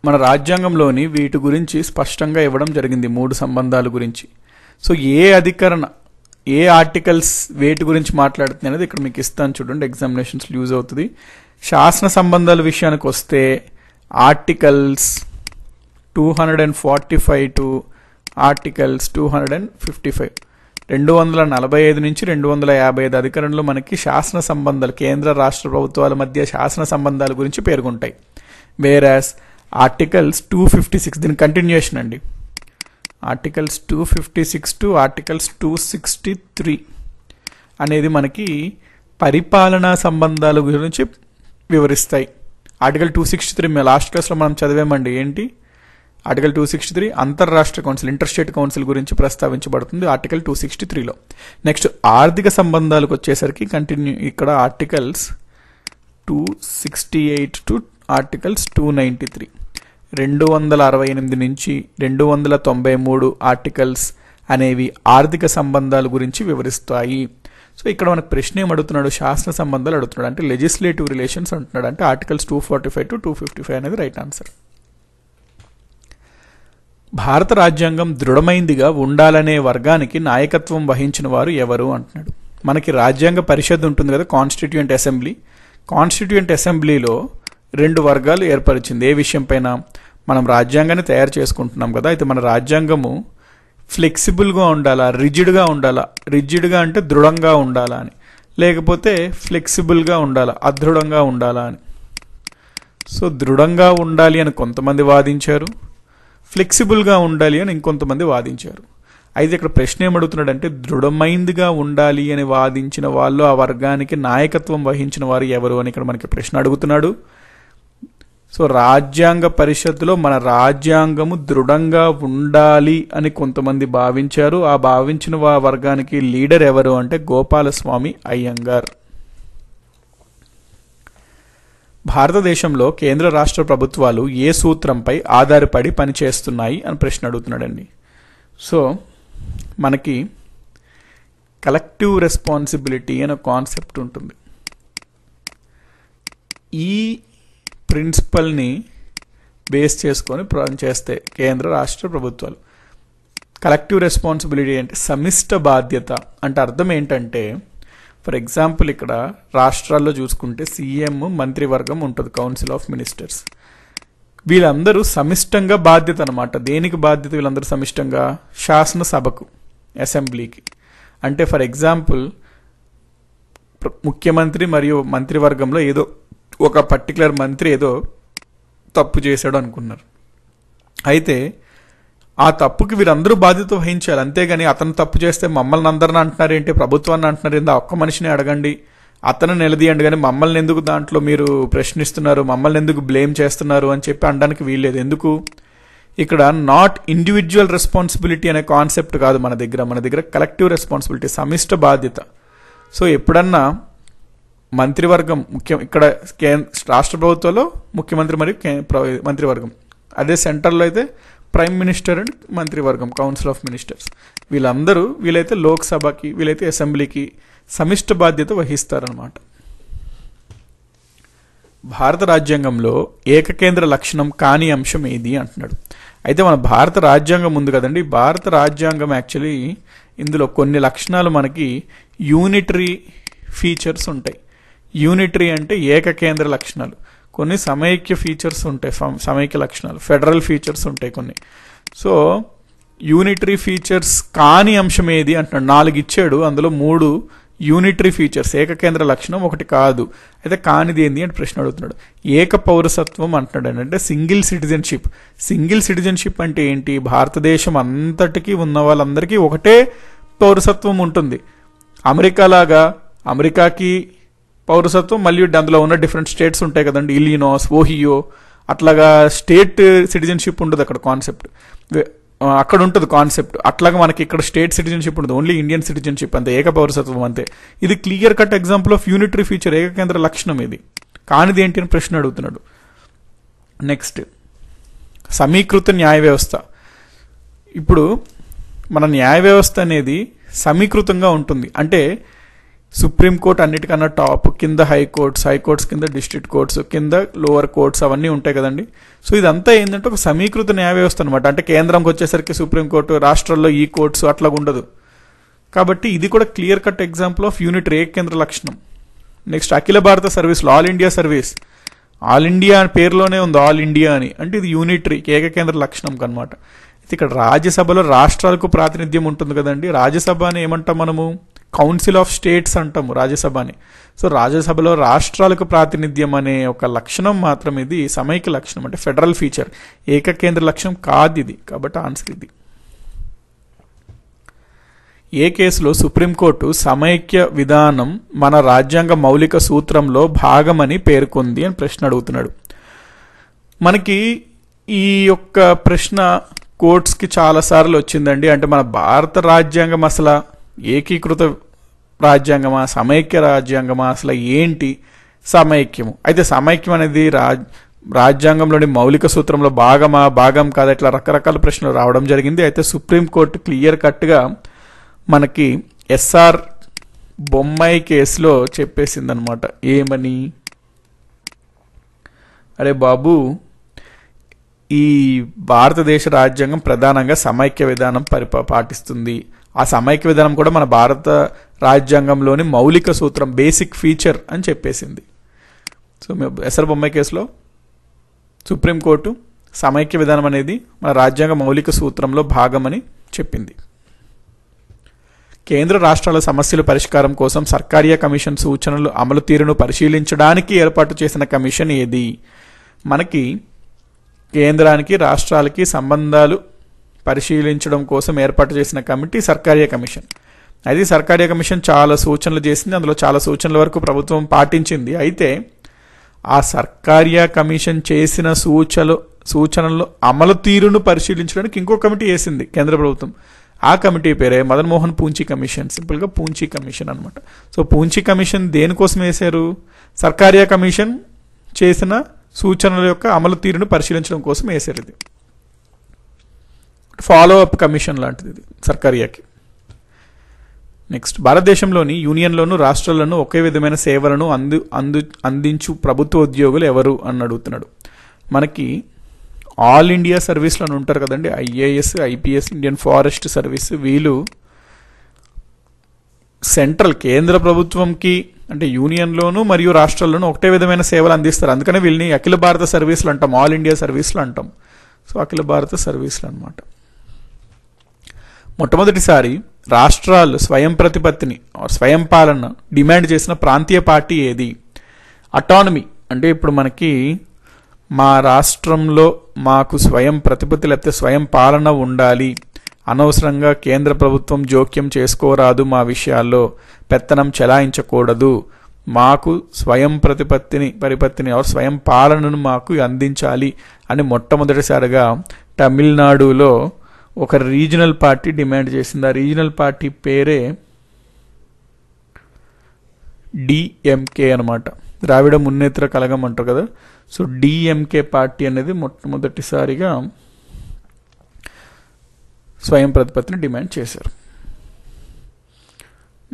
మన రాజ్యాంగంలోని వీటి గురించి స్పష్టంగా ఇవ్వడం జరిగింది మూడు సంబంధాల గురించి సో ఏ అధికరణ ఏ ఆర్టికల్స్ వేటి గురించి మాట్లాడుతుంది అనేది ఇక్కడ మీకు ఇస్తాను చూడండి ఎగ్జామినేషన్స్ యూజ్ అవుతుంది శాసన సంబంధాల విషయానికి వస్తే articles two hundred and forty five to articles two hundred and fifty five రెండు వందల నలభై ఐదు నుంచి రెండు వందల యాభై ఐదు అధికారంలో మనకి శాసన సంబంధాలు కేంద్ర రాష్ట్ర ప్రభుత్వాల మధ్య శాసన సంబంధాల గురించి పేర్కొంటాయి whereas articles two fifty six దీని కంటిన్యూషన్ అండి articles two fifty six to articles two sixty three అనేది మనకి పరిపాలనా సంబంధాల గురించి వివరిస్తాయి ఆర్టికల్ టూ సిక్స్టీ త్రీ మేము లాస్ట్ క్లాస్లో మనం చదివామండి ఏంటి ఆర్టికల్ టూ సిక్స్టీ త్రీ అంతర్రాష్ట్ర కౌన్సిల్ ఇంటర్స్టేట్ కౌన్సిల్ గురించి ప్రస్తావించబడుతుంది ఆర్టికల్ టూ సిక్స్టీ త్రీలో నెక్స్ట్ ఆర్థిక సంబంధాలకు వచ్చేసరికి కంటిన్యూ ఇక్కడ articles two sixty eight to articles two ninety three రెండు వందల అరవై ఎనిమిది నుంచి రెండు వందల తొంభై మూడు ఆర్టికల్స్ అనేవి ఆర్థిక సంబంధాల గురించి వివరిస్తాయి సో ఇక్కడ మనకు ప్రశ్న అడుగుతున్నాడు శాసన సంబంధాలు అడుగుతున్నాడు అంటే లెజిస్లేటివ్ రిలేషన్స్ అంటున్నాడు అంటే articles two forty five to two fifty five అనేది రైట్ ఆన్సర్ భారత రాజ్యాంగం దృఢమైందిగా ఉండాలనే వర్గానికి నాయకత్వం వహించిన వారు ఎవరు అంటున్నాడు మనకి రాజ్యాంగ పరిషత్ ఉంటుంది కదా కాన్స్టిట్యూంట్ అసెంబ్లీ కాన్స్టిట్యూంట్ అసెంబ్లీలో రెండు వర్గాలు ఏర్పరిచింది ఏ విషయంపైన మనం రాజ్యాంగాన్ని తయారు చేసుకుంటున్నాం కదా అయితే మన రాజ్యాంగము ఫ్లెక్సిబుల్గా ఉండాలా రిజిడ్గా ఉండాలా రిజిడ్గా అంటే దృఢంగా ఉండాలా అని లేకపోతే ఫ్లెక్సిబుల్గా ఉండాలా అదృఢంగా ఉండాలా అని సో దృఢంగా ఉండాలి అని కొంతమంది వాదించారు ఫ్లెక్సిబుల్గా ఉండాలి అని ఇంకొంతమంది వాదించారు అయితే ఇక్కడ ప్రశ్న ఏమడుగుతున్నాడంటే దృఢమైందిగా ఉండాలి అని వాదించిన వాళ్ళు ఆ వర్గానికి నాయకత్వం వహించిన వారు ఎవరు అని ఇక్కడ మనకి ప్రశ్న అడుగుతున్నాడు సో రాజ్యాంగ పరిషత్తులో మన రాజ్యాంగము దృఢంగా ఉండాలి అని కొంతమంది భావించారు ఆ భావించిన వర్గానికి లీడర్ ఎవరు అంటే గోపాలస్వామి అయ్యంగార్ భారతదేశంలో కేంద్ర రాష్ట్ర ప్రభుత్వాలు ఏ సూత్రంపై ఆధారపడి పనిచేస్తున్నాయి అని ప్రశ్న అడుగుతున్నాడండి సో మనకి కలెక్టివ్ రెస్పాన్సిబిలిటీ అనే కాన్సెప్ట్ ఉంటుంది ఈ ప్రిన్సిపల్ని బేస్ చేసుకొని చేస్తే కేంద్ర రాష్ట్ర ప్రభుత్వాలు కలెక్టివ్ రెస్పాన్సిబిలిటీ అంటే సమిష్ట బాధ్యత అంటే అర్థం ఏంటంటే ఫర్ ఎగ్జాంపుల్ ఇక్కడ రాష్ట్రాల్లో చూసుకుంటే సీఎం మంత్రివర్గం ఉంటుంది కౌన్సిల్ ఆఫ్ మినిస్టర్స్ వీళ్ళందరూ సమిష్టంగా బాధ్యత అనమాట దేనికి బాధ్యత వీళ్ళందరూ సమిష్టంగా శాసనసభకు అసెంబ్లీకి అంటే ఫర్ ఎగ్జాంపుల్ ముఖ్యమంత్రి మరియు మంత్రివర్గంలో ఏదో ఒక పర్టికులర్ మంత్రి ఏదో తప్పు చేశాడు అనుకున్నారు అయితే ఆ తప్పుకి వీరందరూ బాధ్యత వహించాలి అంతేగాని అతను తప్పు చేస్తే మమ్మల్ని అందరిని అంటున్నారు ఏంటి ప్రభుత్వాన్ని అంటున్నారు ఏంటి ఒక్క మనిషిని అడగండి అతను నిలదీయండి కానీ మమ్మల్ని ఎందుకు దాంట్లో మీరు ప్రశ్నిస్తున్నారు మమ్మల్ని ఎందుకు బ్లేమ్ చేస్తున్నారు అని చెప్పి అనడానికి వీల్లేదు ఎందుకు ఇక్కడ నాట్ ఇండివిజువల్ రెస్పాన్సిబిలిటీ అనే కాన్సెప్ట్ కాదు మన దగ్గర మన దగ్గర కలెక్టివ్ రెస్పాన్సిబిలిటీ సమిష్ట బాధ్యత సో ఎప్పుడన్నా మంత్రివర్గం ముఖ్యం ఇక్కడ రాష్ట్ర ప్రభుత్వంలో ముఖ్యమంత్రి మరియు మంత్రివర్గం అదే సెంటర్లో అయితే ప్రైమ్ మినిస్టర్ అండ్ మంత్రివర్గం కౌన్సిల్ ఆఫ్ మినిస్టర్స్ వీళ్ళందరూ వీలైతే లోక్సభకి వీలైతే అసెంబ్లీకి సమిష్ట బాధ్యత వహిస్తారనమాట భారత రాజ్యాంగంలో ఏకకేంద్ర లక్షణం కాని అంశం ఏది అంటున్నాడు అయితే మన భారత రాజ్యాంగం ఉంది కదండి భారత రాజ్యాంగం యాక్చువల్లీ ఇందులో కొన్ని లక్షణాలు మనకి యూనిటరీ ఫీచర్స్ ఉంటాయి యూనిటరీ అంటే ఏకకేంద్ర లక్షణాలు కొన్ని సమైక్య ఫీచర్స్ ఉంటాయి సమైక్య లక్షణాలు ఫెడరల్ ఫీచర్స్ ఉంటాయి కొన్ని సో యూనిటరీ ఫీచర్స్ కాని అంశం ఏది అంటున్నాడు నాలుగు ఇచ్చాడు అందులో మూడు యూనిటరీ ఫీచర్స్ ఏకకేంద్ర లక్షణం ఒకటి కాదు అయితే కానిది ఏంది అని ప్రశ్న అడుగుతున్నాడు ఏక పౌరసత్వం అంటున్నాడు అంటే సింగిల్ సిటిజన్షిప్ సింగిల్ సిటిజన్షిప్ అంటే ఏంటి భారతదేశం అంతటికీ ఉన్న వాళ్ళందరికీ ఒకటే పౌరసత్వం ఉంటుంది అమెరికా లాగా అమెరికాకి పౌరసత్వం మళ్ళీ అందులో ఉన్న డిఫరెంట్ స్టేట్స్ ఉంటాయి కదండి ఇలినోస్ ఓహియో అట్లాగా స్టేట్ సిటిజన్షిప్ ఉండదు అక్కడ కాన్సెప్ట్ అక్కడ ఉంటుంది కాన్సెప్ట్ అట్లాగా మనకి ఇక్కడ స్టేట్ సిటిజన్షిప్ ఉండదు ఓన్లీ ఇండియన్ సిటిజన్షిప్ అంతే ఏక పౌరసత్వం అంతే ఇది clear cut example of unitary feature ఏకకేంద్ర లక్షణం ఇది కానిది ఏంటి అని ప్రశ్న అడుగుతున్నాడు నెక్స్ట్ సమీకృత న్యాయ వ్యవస్థ ఇప్పుడు మన న్యాయ వ్యవస్థ అనేది సమీకృతంగా ఉంటుంది అంటే సుప్రీంకోర్టు అన్నిటికన్నా టాప్ కింద హైకోర్ట్స్ హైకోర్ట్స్ కింద డిస్ట్రిక్ట్ కోర్ట్స్ కింద లోవర్ కోర్ట్స్ అవన్నీ ఉంటాయి కదండి సో ఇదంతా ఏంటంటే ఒక సమీకృత న్యాయ వ్యవస్థ అనమాట అంటే కేంద్రంకి వచ్చేసరికి సుప్రీంకోర్టు రాష్ట్రాల్లో ఈ కోర్ట్స్ అట్లా ఉండదు కాబట్టి ఇది కూడా clear cut example of unitary కేంద్ర లక్షణం నెక్స్ట్ అఖిల భారత service all India service all India అని పేరులోనే ఉంది ఆల్ ఇండియా అని అంటే ఇది యూనిటరీ ఏకకేంద్ర లక్షణం కనమాట ఇక్కడ రాజ్యసభలో రాష్ట్రాలకు ప్రాతినిధ్యం ఉంటుంది కదండి రాజ్యసభ అని ఏమంటాం మనము కౌన్సిల్ ఆఫ్ స్టేట్స్ అంటాము రాజ్యసభని సో రాజ్యసభలో రాష్ట్రాలకు ప్రాతినిధ్యం అనే ఒక లక్షణం మాత్రం ఇది సమైక్య లక్షణం అంటే ఫెడరల్ ఫీచర్ ఏకకేంద్ర లక్ష్యం కాదు ఇది కాబట్టి ఆన్సర్ ఇది ఏ కేసులో సుప్రీంకోర్టు సమైక్య విధానం మన రాజ్యాంగ మౌలిక సూత్రంలో భాగమని పేర్కొంది అని ప్రశ్న అడుగుతున్నాడు మనకి ఈ యొక్క ప్రశ్న కోర్ట్స్కి చాలాసార్లు వచ్చిందండి అంటే మన భారత రాజ్యాంగం అసలు ఏకీకృత రాజ్యాంగమా సమైక్య రాజ్యాంగమా అసలు ఏంటి సమైక్యము అయితే సమైక్యం అనేది రాజ్ రాజ్యాంగంలోని మౌలిక సూత్రంలో భాగమా భాగం కాదా ఇట్లా రకరకాల ప్రశ్నలు రావడం జరిగింది అయితే సుప్రీంకోర్టు క్లియర్ కట్గా మనకి ఎస్ఆర్ బొమ్మాయి కేసులో చెప్పేసింది అనమాట ఏమని అరే బాబు ఈ భారతదేశ రాజ్యాంగం ప్రధానంగా సమైక్య విధానం పరిపా పాటిస్తుంది ఆ సమైక్య విధానం కూడా మన భారత రాజ్యాంగంలోని మౌలిక సూత్రం బేసిక్ ఫీచర్ అని చెప్పేసింది సో ఎస్ఆర్ బొమ్మాయి కేసులో సుప్రీంకోర్టు సమైక్య విధానం అనేది మన రాజ్యాంగ మౌలిక సూత్రంలో భాగమని చెప్పింది కేంద్ర రాష్ట్రాల సమస్యల పరిష్కారం కోసం సర్కారీ కమిషన్ సూచనలు అమలు తీరును పరిశీలించడానికి ఏర్పాటు చేసిన కమిషన్ ఏది మనకి కేంద్రానికి రాష్ట్రాలకి సంబంధాలు పరిశీలించడం కోసం ఏర్పాటు చేసిన కమిటీ సర్కార్య కమిషన్ అది సర్కార్య కమిషన్ చాలా సూచనలు చేసింది అందులో చాలా సూచనల వరకు ప్రభుత్వం పాటించింది అయితే ఆ సర్కార్య కమిషన్ చేసిన సూచనలు సూచనలు అమలు తీరును పరిశీలించడానికి ఇంకో కమిటీ వేసింది కేంద్ర ప్రభుత్వం ఆ కమిటీ పేరే మదన్మోహన్ పూంచి కమిషన్ సింపుల్గా పూంచి కమిషన్ అనమాట సో పూంచి కమిషన్ దేనికోసం వేశారు సర్కార్య కమిషన్ చేసిన సూచనల యొక్క అమలు తీరును పరిశీలించడం కోసం వేశారు ఇది ఫాలో అప్ కమిషన్ లాంటిది ఇది సర్కారియాకి నెక్స్ట్ భారతదేశంలోని యూనియన్లోను రాష్ట్రాలను ఒకే విధమైన సేవలను అందు అందు అందించు ప్రభుత్వ ఉద్యోగులు ఎవరు అని అడుగుతున్నాడు మనకి ఆల్ ఇండియా అని ఉంటారు కదండి IAS IPS Indian forest service వీళ్ళు సెంట్రల్ కేంద్ర ప్రభుత్వంకి అంటే యూనియన్లోను మరియు రాష్ట్రాల్లోనూ ఒకటే విధమైన సేవలు అందిస్తారు అందుకనే వీళ్ళని అఖిల భారత సర్వీసులు అంటాం ఆల్ ఇండియా సర్వీసులు అంటాం సో అఖిల భారత సర్వీసులు అనమాట మొట్టమొదటిసారి రాష్ట్రాలు స్వయం ప్రతిపత్తిని స్వయం పాలన డిమాండ్ చేసిన ప్రాంతీయ పార్టీ ఏది అటానమీ అంటే ఇప్పుడు మనకి మా రాష్ట్రంలో మాకు స్వయం ప్రతిపత్తి లేకపోతే స్వయం పాలన ఉండాలి అనవసరంగా కేంద్ర ప్రభుత్వం జోక్యం చేసుకోరాదు మా విషయాల్లో పెత్తనం చెలాయించకూడదు మాకు స్వయం ప్రతిపత్తిని పరిపత్తిని స్వయం పాలనను మాకు అందించాలి అని మొట్టమొదటిసారిగా తమిళనాడులో ఒక రీజనల్ పార్టీ డిమాండ్ చేసింది ఆ రీజనల్ పార్టీ పేరే డిఎంకే అనమాట ద్రావిడ మున్నేత్ర కలగం అంటారు కదా సో డిఎంకే పార్టీ అనేది మొట్టమొదటిసారిగా స్వయం ప్రతిపత్తిని డిమాండ్ చేశారు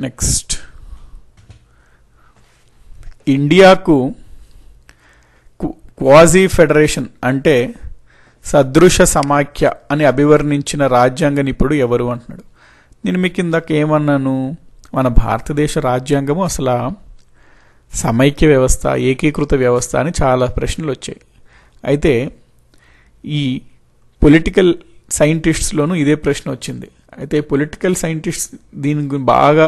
నెక్స్ట్ ఇండియాకు క్వాజీ ఫెడరేషన్ అంటే సదృశ సమాఖ్య అని అభివర్ణించిన రాజ్యాంగ నిపుడు ఎవరు అంటున్నాడు నేను మీకు ఇందాక ఏమన్నాను మన భారతదేశ రాజ్యాంగము అసలు సమైక్య వ్యవస్థ ఏకీకృత వ్యవస్థ అని చాలా ప్రశ్నలు వచ్చాయి అయితే ఈ పొలిటికల్ సైంటిస్ట్స్లోనూ ఇదే ప్రశ్న వచ్చింది అయితే పొలిటికల్ సైంటిస్ట్ దీని బాగా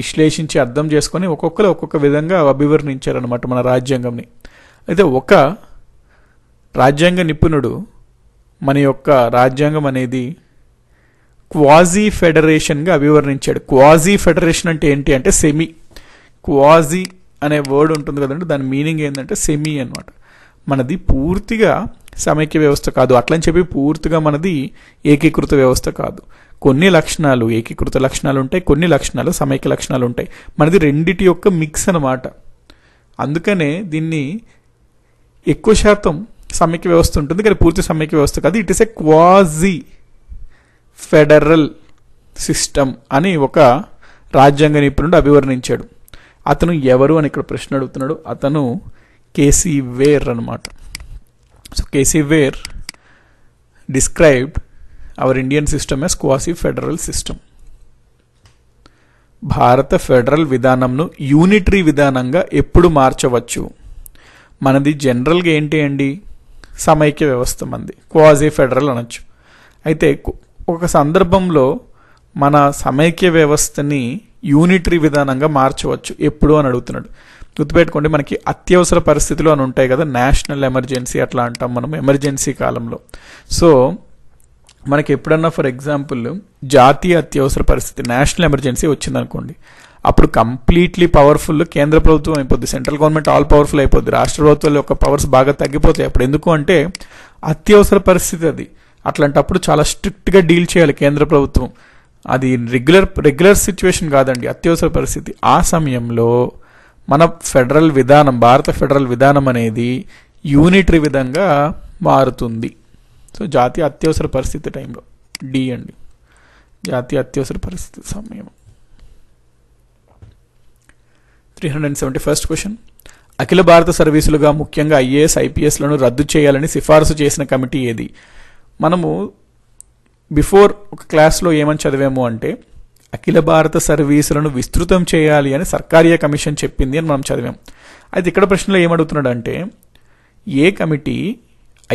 విశ్లేషించి అర్థం చేసుకొని ఒక్కొక్కరు ఒక్కొక్క విధంగా అభివర్ణించారనమాట మన రాజ్యాంగంని అయితే ఒక రాజ్యాంగ నిపుణుడు మన యొక్క రాజ్యాంగం అనేది క్వాజీ ఫెడరేషన్గా అభివర్ణించాడు క్వాజీ ఫెడరేషన్ అంటే ఏంటి అంటే సెమీ క్వాజీ అనే వర్డ్ ఉంటుంది కదండి దాని మీనింగ్ ఏంటంటే సెమీ అనమాట మనది పూర్తిగా సమైక్య వ్యవస్థ కాదు అట్లని చెప్పి పూర్తిగా మనది ఏకీకృత వ్యవస్థ కాదు కొన్ని లక్షణాలు ఏకీకృత లక్షణాలు ఉంటాయి కొన్ని లక్షణాలు సమైక్య లక్షణాలు ఉంటాయి మనది రెండిటి యొక్క మిక్స్ అనమాట అందుకనే దీన్ని ఎక్కువ శాతం సమ్మెక్య వ్యవస్థ ఉంటుంది కానీ పూర్తి సమ్మిక వ్యవస్థ కాదు it is a quasi federal system అని ఒక రాజ్యాంగ నిపుణుడు అభివర్ణించాడు అతను ఎవరు అని ఇక్కడ ప్రశ్న అడుగుతున్నాడు అతను కేసీ వేర్ అనమాట so K C Wheare described our Indian system as quasi federal system భారత ఫెడరల్ విధానంను యూనిటరీ విధానంగా ఎప్పుడు మార్చవచ్చు మనది జనరల్గా ఏంటి అండి సమైక్య వ్యవస్థ మంది క్వాజీ ఫెడరల్ అనొచ్చు అయితే ఒక సందర్భంలో మన సమైక్య వ్యవస్థని యూనిటరీ విధానంగా మార్చవచ్చు ఎప్పుడు అని అడుగుతున్నాడు గుర్తుపెట్టుకోండి మనకి అత్యవసర పరిస్థితులు అని ఉంటాయి కదా నేషనల్ ఎమర్జెన్సీ అట్లా అంటాం మనం ఎమర్జెన్సీ కాలంలో సో మనకి ఎప్పుడన్నా ఫర్ ఎగ్జాంపుల్ జాతీయ అత్యవసర పరిస్థితి నేషనల్ ఎమర్జెన్సీ వచ్చిందనుకోండి అప్పుడు కంప్లీట్లీ పవర్ఫుల్ కేంద్ర ప్రభుత్వం అయిపోద్ది సెంట్రల్ గవర్నమెంట్ ఆల్ పవర్ఫుల్ అయిపోద్ది రాష్ట్ర ప్రభుత్వాల యొక్క పవర్స్ బాగా తగ్గిపోతాయి అప్పుడు ఎందుకు అంటే అత్యవసర పరిస్థితి అది అట్లాంటప్పుడు చాలా స్ట్రిక్ట్గా డీల్ చేయాలి కేంద్ర ప్రభుత్వం అది రెగ్యులర్ రెగ్యులర్ సిచ్యువేషన్ కాదండి అత్యవసర పరిస్థితి ఆ సమయంలో మన ఫెడరల్ విధానం భారత ఫెడరల్ విధానం అనేది యూనిటరీ విధంగా మారుతుంది సో జాతీయ అత్యవసర పరిస్థితి టైంలో డి అండి జాతీయ అత్యవసర పరిస్థితి సమయం three hundred seventy first question అఖిల భారత సర్వీసులుగా ముఖ్యంగా ఐఏఎస్ ఐపీఎస్లను రద్దు చేయాలని సిఫార్సు చేసిన కమిటీ ఏది మనము బిఫోర్ ఒక క్లాస్లో ఏమని చదివాము అంటే అఖిల భారత సర్వీసులను విస్తృతం చేయాలి అని సర్కారియా కమిషన్ చెప్పింది అని మనం చదివాం అయితే ఇక్కడ ప్రశ్నలో ఏమడుగుతున్నాడు అంటే ఏ కమిటీ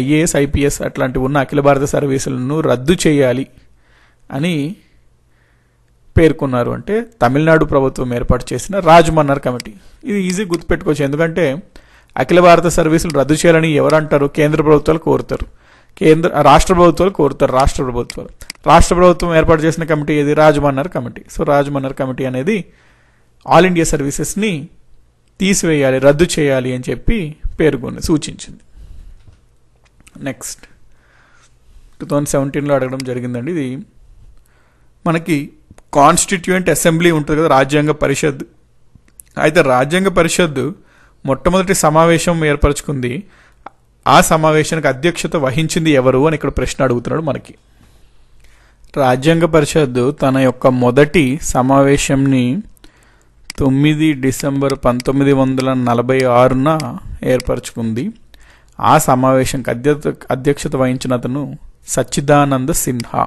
ఐఏఎస్ ఐపీఎస్ అట్లాంటివి ఉన్న అఖిల భారత సర్వీసులను రద్దు చేయాలి అని పేర్కొన్నారు అంటే తమిళనాడు ప్రభుత్వం ఏర్పాటు చేసిన రాజ్మన్నర్ కమిటీ ఇది ఈజీ గుర్తుపెట్టుకోవచ్చు ఎందుకంటే అఖిల భారత సర్వీసులు రద్దు చేయాలని ఎవరంటారు కేంద్ర ప్రభుత్వాలు కోరుతారు కేంద్ర రాష్ట్ర ప్రభుత్వాలు కోరుతారు రాష్ట్ర ప్రభుత్వాలు రాష్ట్ర ప్రభుత్వం ఏర్పాటు చేసిన కమిటీ ఏది Rajamannar committee so Rajamannar committee అనేది ఆల్ ఇండియా సర్వీసెస్ని తీసివేయాలి రద్దు చేయాలి అని చెప్పి పేర్కొని సూచించింది నెక్స్ట్ టూ థౌజండ్ సెవెంటీన్లో అడగడం జరిగిందండి ఇది మనకి కాన్స్టిట్యూయెంట్ అసెంబ్లీ ఉంటుంది కదా రాజ్యాంగ పరిషత్ అయితే రాజ్యాంగ పరిషత్ మొట్టమొదటి సమావేశం ఏర్పరచుకుంది ఆ సమావేశానికి అధ్యక్షత వహించింది ఎవరు అని ఇక్కడ ప్రశ్న అడుగుతున్నాడు మనకి రాజ్యాంగ పరిషత్ తన యొక్క మొదటి సమావేశంని తొమ్మిది డిసెంబర్ పంతొమ్మిది వందల నలభై ఆరున ఏర్పరచుకుంది ఆ సమావేశంకి అధ్యక్షత వహించిన అతను సచ్చిదానంద సిన్హా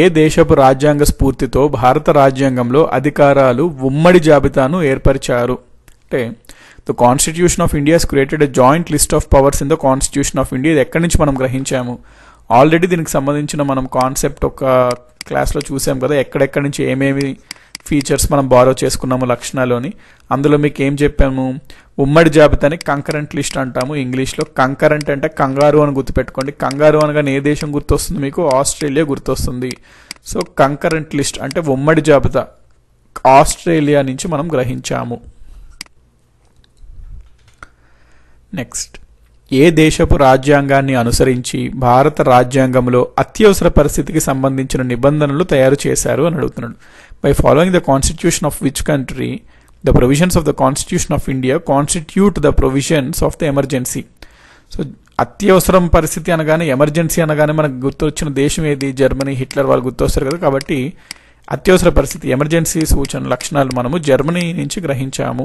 ఏ దేశపు రాజ్యాంగ స్ఫూర్తితో భారత రాజ్యాంగంలో అధికారాలు ఉమ్మడి జాబితాను ఏర్పరిచారు అంటే the constitution of India created joint list of powers in the constitution of India ఇది ఎక్కడి నుంచి మనం గ్రహించాము ఆల్రెడీ దీనికి సంబంధించిన మనం కాన్సెప్ట్ ఒక క్లాస్లో చూసాం కదా ఎక్కడెక్కడి నుంచి ఏమేమి ఫీచర్స్ మనం బారో చేసుకున్నాము లక్షణాలోని అందులో మీకు ఏం చెప్పాము ఉమ్మడి జాబితాని కంకరెంట్ లిస్ట్ అంటాము ఇంగ్లీష్లో కంకరెంట్ అంటే కంగారు అని గుర్తుపెట్టుకోండి కంగారు అనగానే ఏ దేశం గుర్తొస్తుంది మీకు ఆస్ట్రేలియా గుర్తొస్తుంది సో కంకరెంట్ లిస్ట్ అంటే ఉమ్మడి జాబితా ఆస్ట్రేలియా నుంచి మనం గ్రహించాము నెక్స్ట్ ఏ దేశపు రాజ్యాంగాన్ని అనుసరించి భారత రాజ్యాంగంలో అత్యవసర పరిస్థితికి సంబంధించిన నిబంధనలు తయారు చేశారు అని అడుగుతున్నాడు by following the constitution of which country the provisions of the constitution of India constitute the provisions of the emergency so అత్యవసరం పరిస్థితి అనగానే ఎమర్జెన్సీ అనగానే మనకు గుర్తొచ్చిన దేశం ఏది జర్మనీ హిట్లర్ వాళ్ళు గుర్తొస్తారు కదా కాబట్టి అత్యవసర పరిస్థితి ఎమర్జెన్సీ సూచన లక్షణాలు మనము జర్మనీ నుంచి గ్రహించాము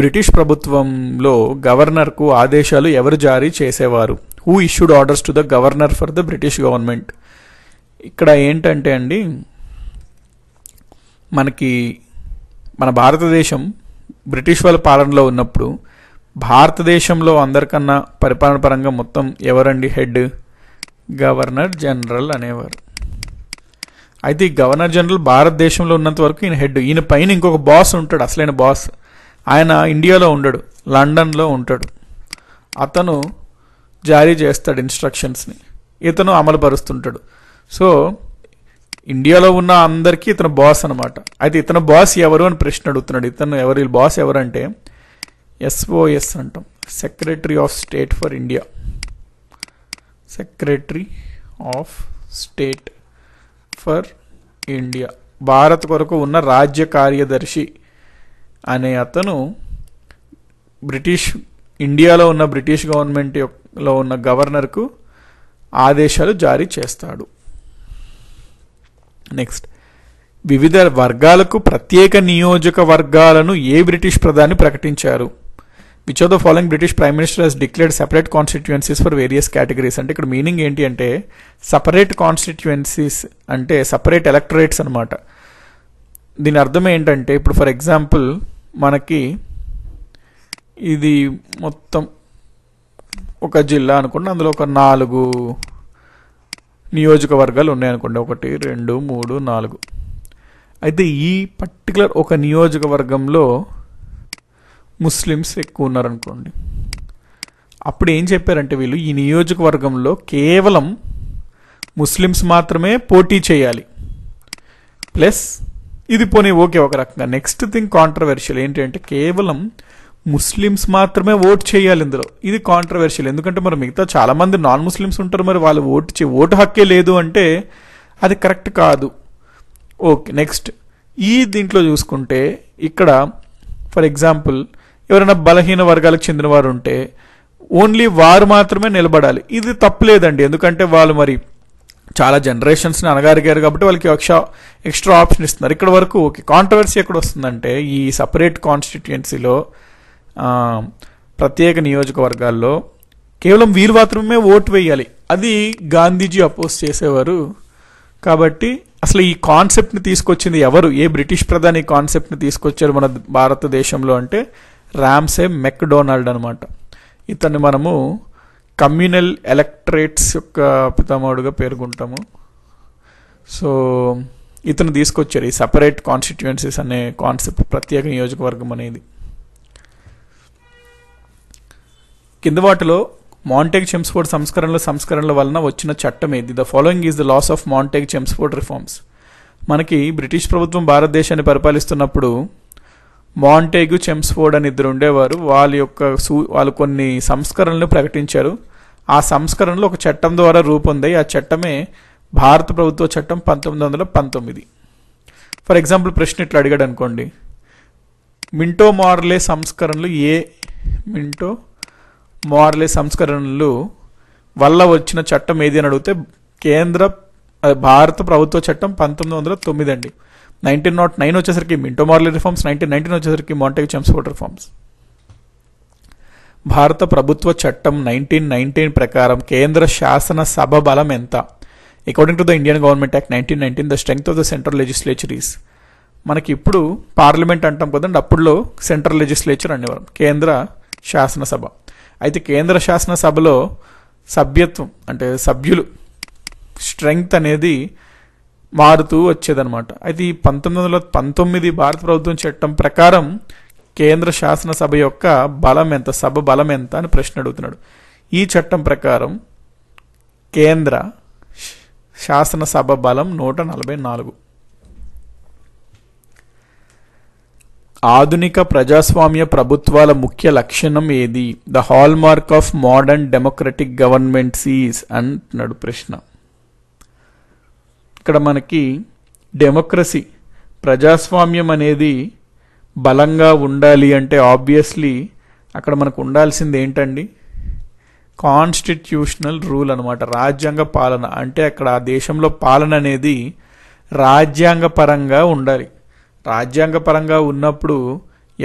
బ్రిటిష్ ప్రభుత్వంలో గవర్నర్కు ఆదేశాలు ఎవరు జారీ చేసేవారు who issued orders to the governor for the British government ఇక్కడ ఏంటంటే అండి మనకి మన భారతదేశం బ్రిటిష్ వాళ్ళ పాలనలో ఉన్నప్పుడు భారతదేశంలో అందరికన్నా పరిపాలన పరంగా మొత్తం ఎవరండి హెడ్ గవర్నర్ జనరల్ అనేవారు అయితే ఈ గవర్నర్ జనరల్ భారతదేశంలో ఉన్నంత వరకు ఈయన హెడ్ ఈయన పైన ఇంకొక బాస్ ఉంటాడు అసలైన బాస్ ఆయన ఇండియాలో ఉండడు లండన్లో ఉంటాడు అతను జారీ చేస్తాడు ఇన్స్ట్రక్షన్స్ని ఇతను అమలుపరుస్తుంటాడు సో ఇండియాలో ఉన్న అందరికీ ఇతను బాస్ అనమాట అయితే ఇతను బాస్ ఎవరు అని ప్రశ్న అడుగుతున్నాడు ఇతను ఎవరు బాస్ ఎవరంటే ఎస్ఓఎస్ అంటాం secretary of state for India secretary of state for India Bharat కొరకు ఉన్న రాజ్య కార్యదర్శి అనే అతను బ్రిటిష్ ఇండియాలో ఉన్న బ్రిటిష్ గవర్నమెంట్ లో ఉన్న గవర్నర్కు ఆదేశాలు జారీ చేస్తాడు నెక్స్ట్ వివిధ వర్గాలకు ప్రత్యేక నియోజక వర్గాలను ఏ బ్రిటిష్ ప్రధాని ప్రకటించారు which of the following British prime minister hes declared separate constituencies for various categories అంటే ఇక్కడ మీనింగ్ ఏంటి అంటే సపరేట్ కాన్స్టిట్యుయెన్సీస్ అంటే సపరేట్ ఎలక్టరేట్స్ అనమాట దీని అర్థం ఏంటంటే ఇప్పుడు ఫర్ ఎగ్జాంపుల్ మనకి ఇది మొత్తం ఒక జిల్లా అనుకుంటే అందులో ఒక నాలుగు నియోజకవర్గాలు ఉన్నాయనుకోండి ఒకటి రెండు మూడు నాలుగు అయితే ఈ పర్టికులర్ ఒక నియోజకవర్గంలో ముస్లిమ్స్ ఎక్కువ ఉన్నారనుకోండి అప్పుడు ఏం చెప్పారంటే వీళ్ళు ఈ నియోజకవర్గంలో కేవలం ముస్లిమ్స్ మాత్రమే పోటీ చేయాలి ప్లస్ ఇది పోనీ ఓకే ఒక రకంగా నెక్స్ట్ థింగ్ కాంట్రవర్షియల్ ఏంటంటే కేవలం ముస్లిమ్స్ మాత్రమే ఓట్ చేయాలి ఇందులో ఇది కాంట్రవర్షియల్ ఎందుకంటే మరి మిగతా చాలామంది నాన్ ముస్లిమ్స్ ఉంటారు మరి వాళ్ళు ఓటు చే ఓటు హక్కే లేదు అంటే అది కరెక్ట్ కాదు ఓకే నెక్స్ట్ ఈ దీంట్లో చూసుకుంటే ఇక్కడ ఫర్ ఎగ్జాంపుల్ ఎవరైనా బలహీన వర్గాలకు చెందిన వారు ఉంటే ఓన్లీ వారు మాత్రమే నిలబడాలి ఇది తప్పులేదండి ఎందుకంటే వాళ్ళు మరి చాలా జనరేషన్స్ని అనగారిగారు కాబట్టి వాళ్ళకి ఎక్స్ట్రా ఎక్స్ట్రా ఆప్షన్ ఇస్తున్నారు ఇక్కడ వరకు ఓకే కాంట్రవర్సీ ఎక్కడ వస్తుందంటే ఈ సపరేట్ కాన్స్టిట్యుయెన్సీలో ప్రత్యేక నియోజకవర్గాల్లో కేవలం వీరు మాత్రమే ఓటు వేయాలి అది గాంధీజీ అపోజ్ చేసేవారు కాబట్టి అసలు ఈ కాన్సెప్ట్ని తీసుకొచ్చింది ఎవరు ఏ బ్రిటిష్ ప్రధాని ఈ కాన్సెప్ట్ని తీసుకొచ్చారు మన భారతదేశంలో అంటే ర్యామ్సే మెక్డొనాల్డ్ అనమాట ఇతన్ని మనము కమ్యూనల్ ఎలక్ట్రేట్స్ యొక్క పితామహుడుగా పేర్కొంటాము సో ఇతను తీసుకొచ్చారు ఈ సపరేట్ కాన్స్టిట్యుయెన్సీస్ అనే కాన్సెప్ట్ ప్రత్యేక నియోజకవర్గం అనేది కింద వాటిలో మాంటేగ్ చెమ్స్ఫోర్డ్ సంస్కరణల సంస్కరణల వలన వచ్చిన చట్టం ఏది the following is the laws of Montagu Chelmsford reforms మనకి బ్రిటిష్ ప్రభుత్వం భారతదేశాన్ని పరిపాలిస్తున్నప్పుడు మాంటేగు చెమ్స్ఫోర్డ్ అని ఇద్దరు ఉండేవారు వాళ్ళ యొక్క సూ వాళ్ళు కొన్ని సంస్కరణలు ప్రకటించారు ఆ సంస్కరణలు ఒక చట్టం ద్వారా రూపొందాయి ఆ చట్టమే భారత ప్రభుత్వ చట్టం పంతొమ్మిది వందల పంతొమ్మిది ఫర్ ఎగ్జాంపుల్ ప్రశ్న ఇట్లా అడిగాడు అనుకోండి మింటో మార్లే సంస్కరణలు ఏ మింటో మోర్లే సంస్కరణలు వల్ల వచ్చిన చట్టం ఏది అని అడిగితే కేంద్ర భారత ప్రభుత్వ చట్టం పంతొమ్మిది వందల తొమ్మిది అండి నైన్టీన్ నాట్ నైన్ వచ్చేసరికి Minto Morley reforms nineteen nineteen వచ్చేసరికి మాంటెక్ చెంస్ఫోర్డ్ రిఫార్మ్స్ భారత ప్రభుత్వ చట్టం నైన్టీన్ నైన్టీన్ ప్రకారం కేంద్ర శాసన సభ బలం ఎంత according to the Indian government act nineteen nineteen the strength of the central legislature is మనకి ఇప్పుడు పార్లమెంట్ అంటాం కదండి అప్పుడులో సెంట్రల్ లెజిస్లేచర్ అనేవారు కేంద్ర శాసనసభ అయితే కేంద్ర శాసనసభలో సభ్యత్వం అంటే సభ్యులు స్ట్రెంగ్త్ అనేది మారుతూ వచ్చేదనమాట అయితే ఈ పంతొమ్మిది వందల పంతొమ్మిది భారత ప్రభుత్వం చట్టం ప్రకారం కేంద్ర శాసనసభ యొక్క బలం ఎంత సభ బలం ఎంత అని ప్రశ్న అడుగుతున్నాడు ఈ చట్టం ప్రకారం కేంద్ర శాసనసభ బలం నూట నలభై నాలుగు ఆధునిక ప్రజాస్వామ్య ప్రభుత్వాల ముఖ్య లక్షణం ఏది the hallmark of modern democratic government sees అంటున్నాడు ప్రశ్న ఇక్కడ మనకి డెమోక్రసీ ప్రజాస్వామ్యం అనేది బలంగా ఉండాలి అంటే ఆబ్వియస్లీ అక్కడ మనకు ఉండాల్సింది ఏంటండి కాన్స్టిట్యూషనల్ రూల్ అనమాట రాజ్యాంగ పాలన అంటే అక్కడ ఆ దేశంలో పాలన అనేది రాజ్యాంగ పరంగా ఉండాలి రాజ్యాంగపరంగా ఉన్నప్పుడు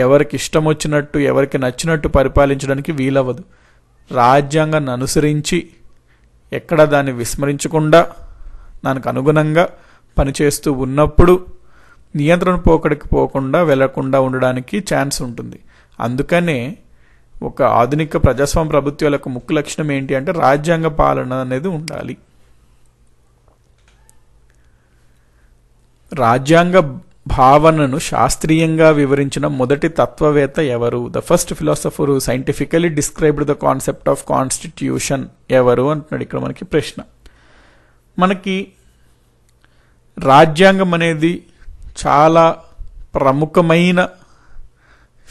ఎవరికి ఇష్టం వచ్చినట్టు ఎవరికి నచ్చినట్టు పరిపాలించడానికి వీలవ్వదు రాజ్యాంగాన్ని అనుసరించి ఎక్కడ దాన్ని విస్మరించకుండా దానికి అనుగుణంగా పనిచేస్తూ ఉన్నప్పుడు నియంత్రణ పోకడికి పోకుండా వెళ్లకుండా ఉండడానికి ఛాన్స్ ఉంటుంది అందుకనే ఒక ఆధునిక ప్రజాస్వామ్య ప్రభుత్వాల యొక్క ముఖ్య లక్షణం ఏంటి అంటే రాజ్యాంగ పాలన అనేది ఉండాలి రాజ్యాంగ భావనను శాస్త్రీయంగా వివరించిన మొదటి తత్వవేత్త ఎవరు the first philosopher scientifically described the concept of constitution ఎవరు అంటున్నాడు ఇక్కడ మనకి ప్రశ్న మనకి రాజ్యాంగం అనేది చాలా ప్రముఖమైన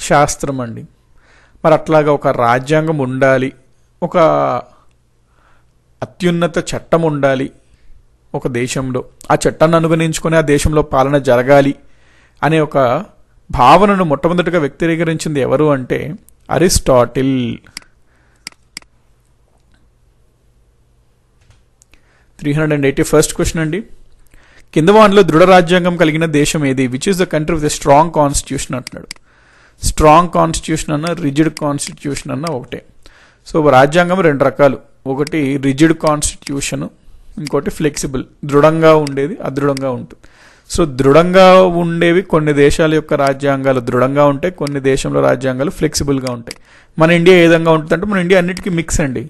శాస్త్రం అండి మరి అట్లాగా ఒక రాజ్యాంగం ఉండాలి ఒక అత్యున్నత చట్టం ఉండాలి ఒక దేశంలో ఆ చట్టాన్ని అనుగుణించుకొని ఆ దేశంలో పాలన జరగాలి అనే ఒక భావనను మొట్టమొదటిగా వ్యక్తీకరించింది ఎవరు అంటే Aristotle three hundred and eighty first question అండి కింద వాన్లో దృఢ రాజ్యాంగం కలిగిన దేశం ఏది which is the country with strong constitution అంటున్నాడు స్ట్రాంగ్ కాన్స్టిట్యూషన్ అన్న రిజిడ్ కాన్స్టిట్యూషన్ అన్న ఒకటే సో రాజ్యాంగం రెండు రకాలు ఒకటి రిజిడ్ కాన్స్టిట్యూషన్ ఇంకోటి ఫ్లెక్సిబుల్ దృఢంగా ఉండేది అదృఢంగా ఉంటుంది సో దృఢంగా ఉండేవి కొన్ని దేశాల యొక్క రాజ్యాంగాలు దృఢంగా ఉంటాయి కొన్ని దేశంలో రాజ్యాంగాలు ఫ్లెక్సిబుల్గా ఉంటాయి మన ఇండియా ఏ విధంగా ఉంటుందంటే మన ఇండియా అన్నిటికీ మిక్స్ అండి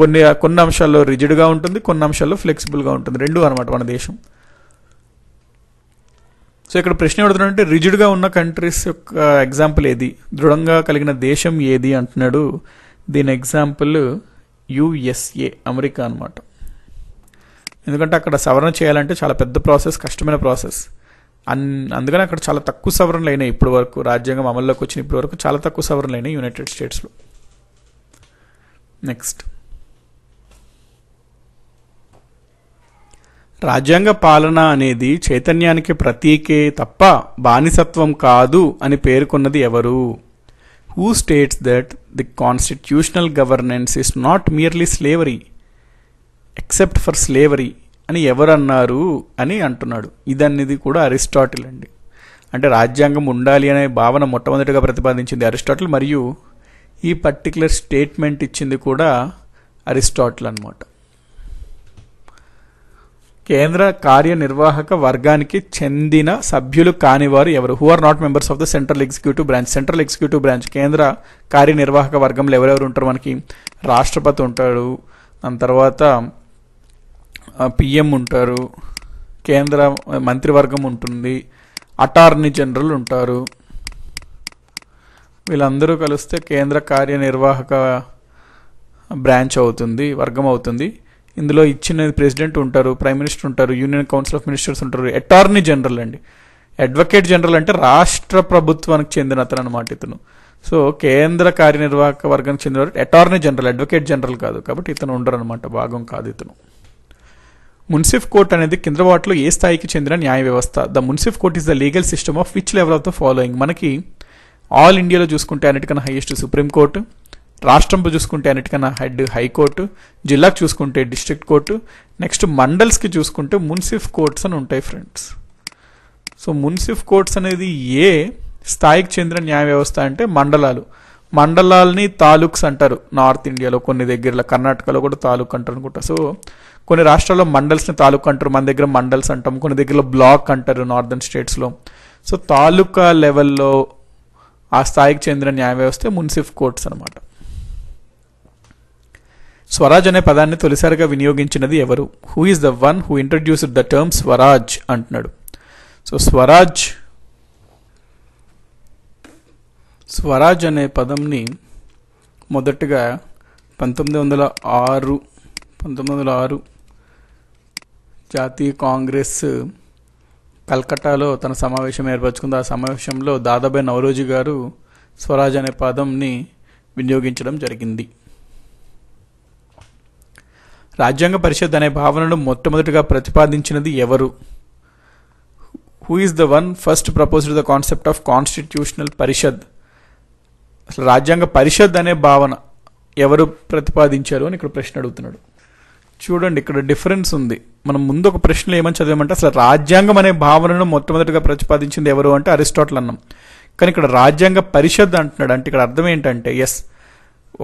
కొన్ని కొన్ని అంశాల్లో రిజిడ్గా ఉంటుంది కొన్ని అంశాల్లో ఫ్లెక్సిబుల్గా ఉంటుంది రెండు అనమాట మన దేశం సో ఇక్కడ ప్రశ్న అడుగుతున్నాడంటే రిజిడ్గా ఉన్న కంట్రీస్ యొక్క ఎగ్జాంపుల్ ఏది దృఢంగా కలిగిన దేశం ఏది అంటున్నాడు దీని ఎగ్జాంపుల్ యుఎస్ఏ అమెరికా అనమాట ఎందుకంటే అక్కడ సవరణ చేయాలంటే చాలా పెద్ద ప్రాసెస్ కష్టమైన ప్రాసెస్ అన్ అందుకని అక్కడ చాలా తక్కువ సవరణలు అయినాయి ఇప్పటి వరకు రాజ్యాంగం అమల్లోకి వచ్చిన ఇప్పటి వరకు చాలా తక్కువ సవరణలు అయినాయి యునైటెడ్ స్టేట్స్లో నెక్స్ట్ రాజ్యాంగ పాలన అనేది చైతన్యానికి ప్రతీకే తప్ప బానిసత్వం కాదు అని పేర్కొన్నది ఎవరు who states that the constitutional governance is not merely slavery except for slavery అని ఎవరన్నారు అని అంటున్నాడు ఇదన్నది కూడా అరిస్టాటిల్ అండి అంటే రాజ్యాంగం ఉండాలి అనే భావన మొట్టమొదటిగా ప్రతిపాదించింది అరిస్టాటిల్ మరియు ఈ పర్టికులర్ స్టేట్మెంట్ ఇచ్చింది కూడా అరిస్టాటిల్ అనమాట కేంద్ర కార్యనిర్వాహక వర్గానికి చెందిన సభ్యులు కాని వారు ఎవరు who are not members of the central executive branch central executive branch కేంద్ర కార్యనిర్వాహక వర్గంలో ఎవరెవరు ఉంటారు మనకి రాష్ట్రపతి ఉంటాడు దాని తర్వాత పిఎం ఉంటారు కేంద్ర మంత్రివర్గం ఉంటుంది అటార్నీ జనరల్ ఉంటారు వీళ్ళందరూ కలిస్తే కేంద్ర కార్యనిర్వాహక బ్రాంచ్ అవుతుంది వర్గం అవుతుంది ఇందులో ఇచ్చిన ప్రెసిడెంట్ ఉంటారు ప్రైమ్ మినిస్టర్ ఉంటారు యూనియన్ కౌన్సిల్ ఆఫ్ మినిస్టర్స్ ఉంటారు అటార్నీ జనరల్ అండి అడ్వకేట్ జనరల్ అంటే రాష్ట్ర ప్రభుత్వానికి చెందిన అతను అనమాట ఇతను సో కేంద్ర కార్యనిర్వాహక వర్గానికి చెందిన అటార్నీ జనరల్ అడ్వకేట్ జనరల్ కాదు కాబట్టి ఇతను ఉండరు అనమాట భాగం కాదు ఇతను మున్సిఫ్ కోర్ట్ అనేది కింద్రబాట్లో ఏ స్థాయికి చెందిన న్యాయ వ్యవస్థ the munsif court is the legal system of which level of the following మనకి ఆల్ ఇండియాలో చూసుకుంటే అన్నిటికన్నా హైయెస్ట్ సుప్రీంకోర్టు రాష్ట్రంలో చూసుకుంటే అన్నిటికన్నా హెడ్ హైకోర్టు జిల్లాకు చూసుకుంటే డిస్ట్రిక్ట్ కోర్టు నెక్స్ట్ మండల్స్కి చూసుకుంటే మున్సిఫ్ కోర్ట్స్ అని ఉంటాయి ఫ్రెండ్స్ సో మున్సిఫ్ కోర్ట్స్ అనేది ఏ స్థాయికి చెందిన న్యాయ వ్యవస్థ అంటే మండలాలు మండలాల్ని తాలూక్స్ అంటారు నార్త్ ఇండియాలో కొన్ని దగ్గరలో కర్ణాటకలో కూడా తాలూక్ అంటారు అనుకుంటా సో కొన్ని రాష్ట్రాల్లో మండల్స్ని తాలూకా అంటారు మన దగ్గర మండల్స్ అంటాం కొన్ని దగ్గర బ్లాక్ అంటారు నార్దర్న్ స్టేట్స్లో సో తాలూకా లెవెల్లో ఆ స్థాయికి చెందిన న్యాయ వ్యవస్థ మున్సిఫ్ కోర్ట్స్ అనమాట స్వరాజ్ అనే పదాన్ని తొలిసారిగా వినియోగించినది ఎవరు who is the one who introduced the term swaraj అంటున్నాడు సో స్వరాజ్ స్వరాజ్ అనే పదంని మొదటగా పంతొమ్మిది వందల ఆరు పంతొమ్మిది వందల ఆరు జాతీయ కాంగ్రెస్ కల్కటాలో తన సమావేశం ఏర్పరచుకుంది ఆ సమావేశంలో దాదాబాయ్ నవరోజీ గారు స్వరాజ్ అనే పదంని వినియోగించడం జరిగింది రాజ్యాంగ పరిషత్ అనే భావనను మొట్టమొదటిగా ప్రతిపాదించినది ఎవరు who is the one first proposed the concept of constitutional parishad అసలు రాజ్యాంగ పరిషద్ అనే భావన ఎవరు ప్రతిపాదించారు అని ఇక్కడ ప్రశ్న అడుగుతున్నాడు చూడండి ఇక్కడ డిఫరెన్స్ ఉంది మనం ముందు ఒక ప్రశ్నలు ఏమని చదివామంటే అసలు రాజ్యాంగం అనే భావనను మొట్టమొదటిగా ప్రతిపాదించింది ఎవరు అంటే అరిస్టాటిల్ అన్నాం కానీ ఇక్కడ రాజ్యాంగ పరిషత్ అంటున్నాడు అంటే ఇక్కడ అర్థం ఏంటంటే ఎస్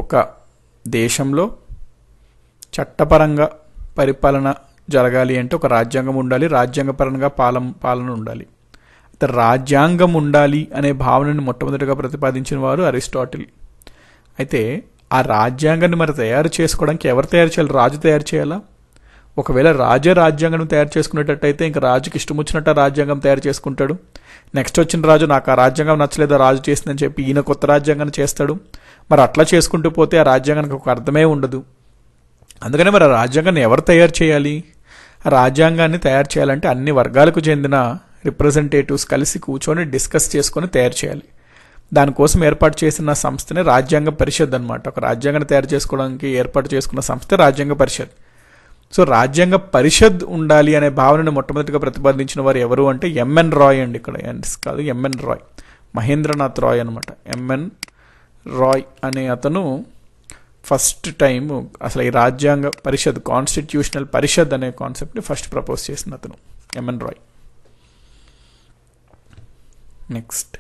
ఒక దేశంలో చట్టపరంగా పరిపాలన జరగాలి అంటే ఒక రాజ్యాంగం ఉండాలి రాజ్యాంగపరంగా పాలం పాలన ఉండాలి అయితే రాజ్యాంగం ఉండాలి అనే భావనను మొట్టమొదటిగా ప్రతిపాదించిన వారు అరిస్టాటిల్ అయితే ఆ రాజ్యాంగాన్ని మరి తయారు చేసుకోవడానికి ఎవరు తయారు చేయాలి రాజు తయారు చేయాలా ఒకవేళ రాజ రాజ్యాంగం తయారు చేసుకునేటట్టయితే ఇంకా రాజుకి ఇష్టం వచ్చినట్టు రాజ్యాంగం తయారు చేసుకుంటాడు నెక్స్ట్ వచ్చిన రాజు నాకు ఆ రాజ్యాంగం నచ్చలేదు రాజు చేసిందని చెప్పి ఈయన కొత్త రాజ్యాంగాన్ని చేస్తాడు మరి అట్లా చేసుకుంటూ పోతే ఆ రాజ్యాంగానికి ఒక అర్థమే ఉండదు అందుకనే మరి ఆ రాజ్యాంగాన్ని ఎవరు తయారు చేయాలి ఆ రాజ్యాంగాన్ని తయారు చేయాలంటే అన్ని వర్గాలకు చెందిన రిప్రజెంటేటివ్స్ కలిసి కూర్చొని డిస్కస్ చేసుకొని తయారు చేయాలి దానికోసం ఏర్పాటు చేసిన సంస్థనే రాజ్యాంగ పరిషత్ అనమాట ఒక రాజ్యాంగాన్ని తయారు చేసుకోవడానికి ఏర్పాటు చేసుకున్న సంస్థ రాజ్యాంగ పరిషత్ సో రాజ్యాంగ పరిషత్ ఉండాలి అనే భావనను మొట్టమొదటిగా ప్రతిపాదించిన వారు ఎవరు అంటే ఎంఎన్ రాయ్ అండి ఇక్కడ ఎన్స్ కాదు ఎంఎన్ రాయ్ మహేంద్రనాథ్ రాయ్ అనమాట ఎంఎన్ రాయ్ అనే అతను ఫస్ట్ టైం అసలు ఈ రాజ్యాంగ పరిషత్ కాన్స్టిట్యూషనల్ పరిషత్ అనే కాన్సెప్ట్ని ఫస్ట్ ప్రపోజ్ చేసిన అతను ఎంఎన్ రాయ్ నెక్స్ట్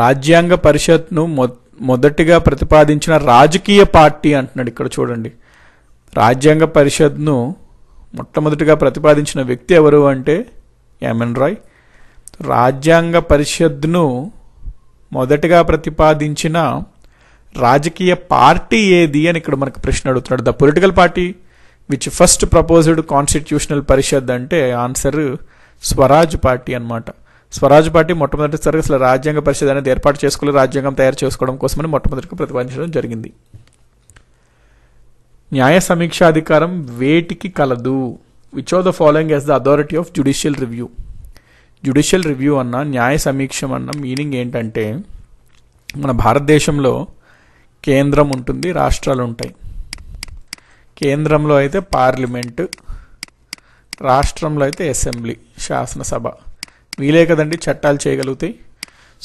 రాజ్యాంగ పరిషత్ను మొదటిగా ప్రతిపాదించిన రాజకీయ పార్టీ అంటున్నాడు ఇక్కడ చూడండి రాజ్యాంగ పరిషత్ను మొట్టమొదటిగా ప్రతిపాదించిన వ్యక్తి ఎవరు అంటే ఎంఎన్ రాయ్ రాజ్యాంగ పరిషత్ను మొదటిగా ప్రతిపాదించిన రాజకీయ పార్టీ ఏది అని ఇక్కడ మనకు ప్రశ్న అడుగుతున్నాడు the political party which first proposed constitutional parishad అంటే ఆన్సర్ స్వరాజ్ పార్టీ అనమాట స్వరాజ్ పార్టీ మొట్టమొదటిసారి అసలు రాజ్యాంగ పరిషత్ అనేది ఏర్పాటు చేసుకుని రాజ్యాంగం తయారు చేసుకోవడం కోసమని మొట్టమొదటిగా ప్రతిపాదించడం జరిగింది న్యాయ సమీక్ష అధికారం వేటికి కలదు which are the following as the authority of judicial review judicial review అన్న న్యాయ సమీక్షం అన్న మీనింగ్ ఏంటంటే మన భారతదేశంలో కేంద్రం ఉంటుంది రాష్ట్రాలు ఉంటాయి కేంద్రంలో అయితే పార్లమెంటు రాష్ట్రంలో అయితే అసెంబ్లీ శాసనసభ వీలే కదండి చట్టాలు చేయగలుగుతాయి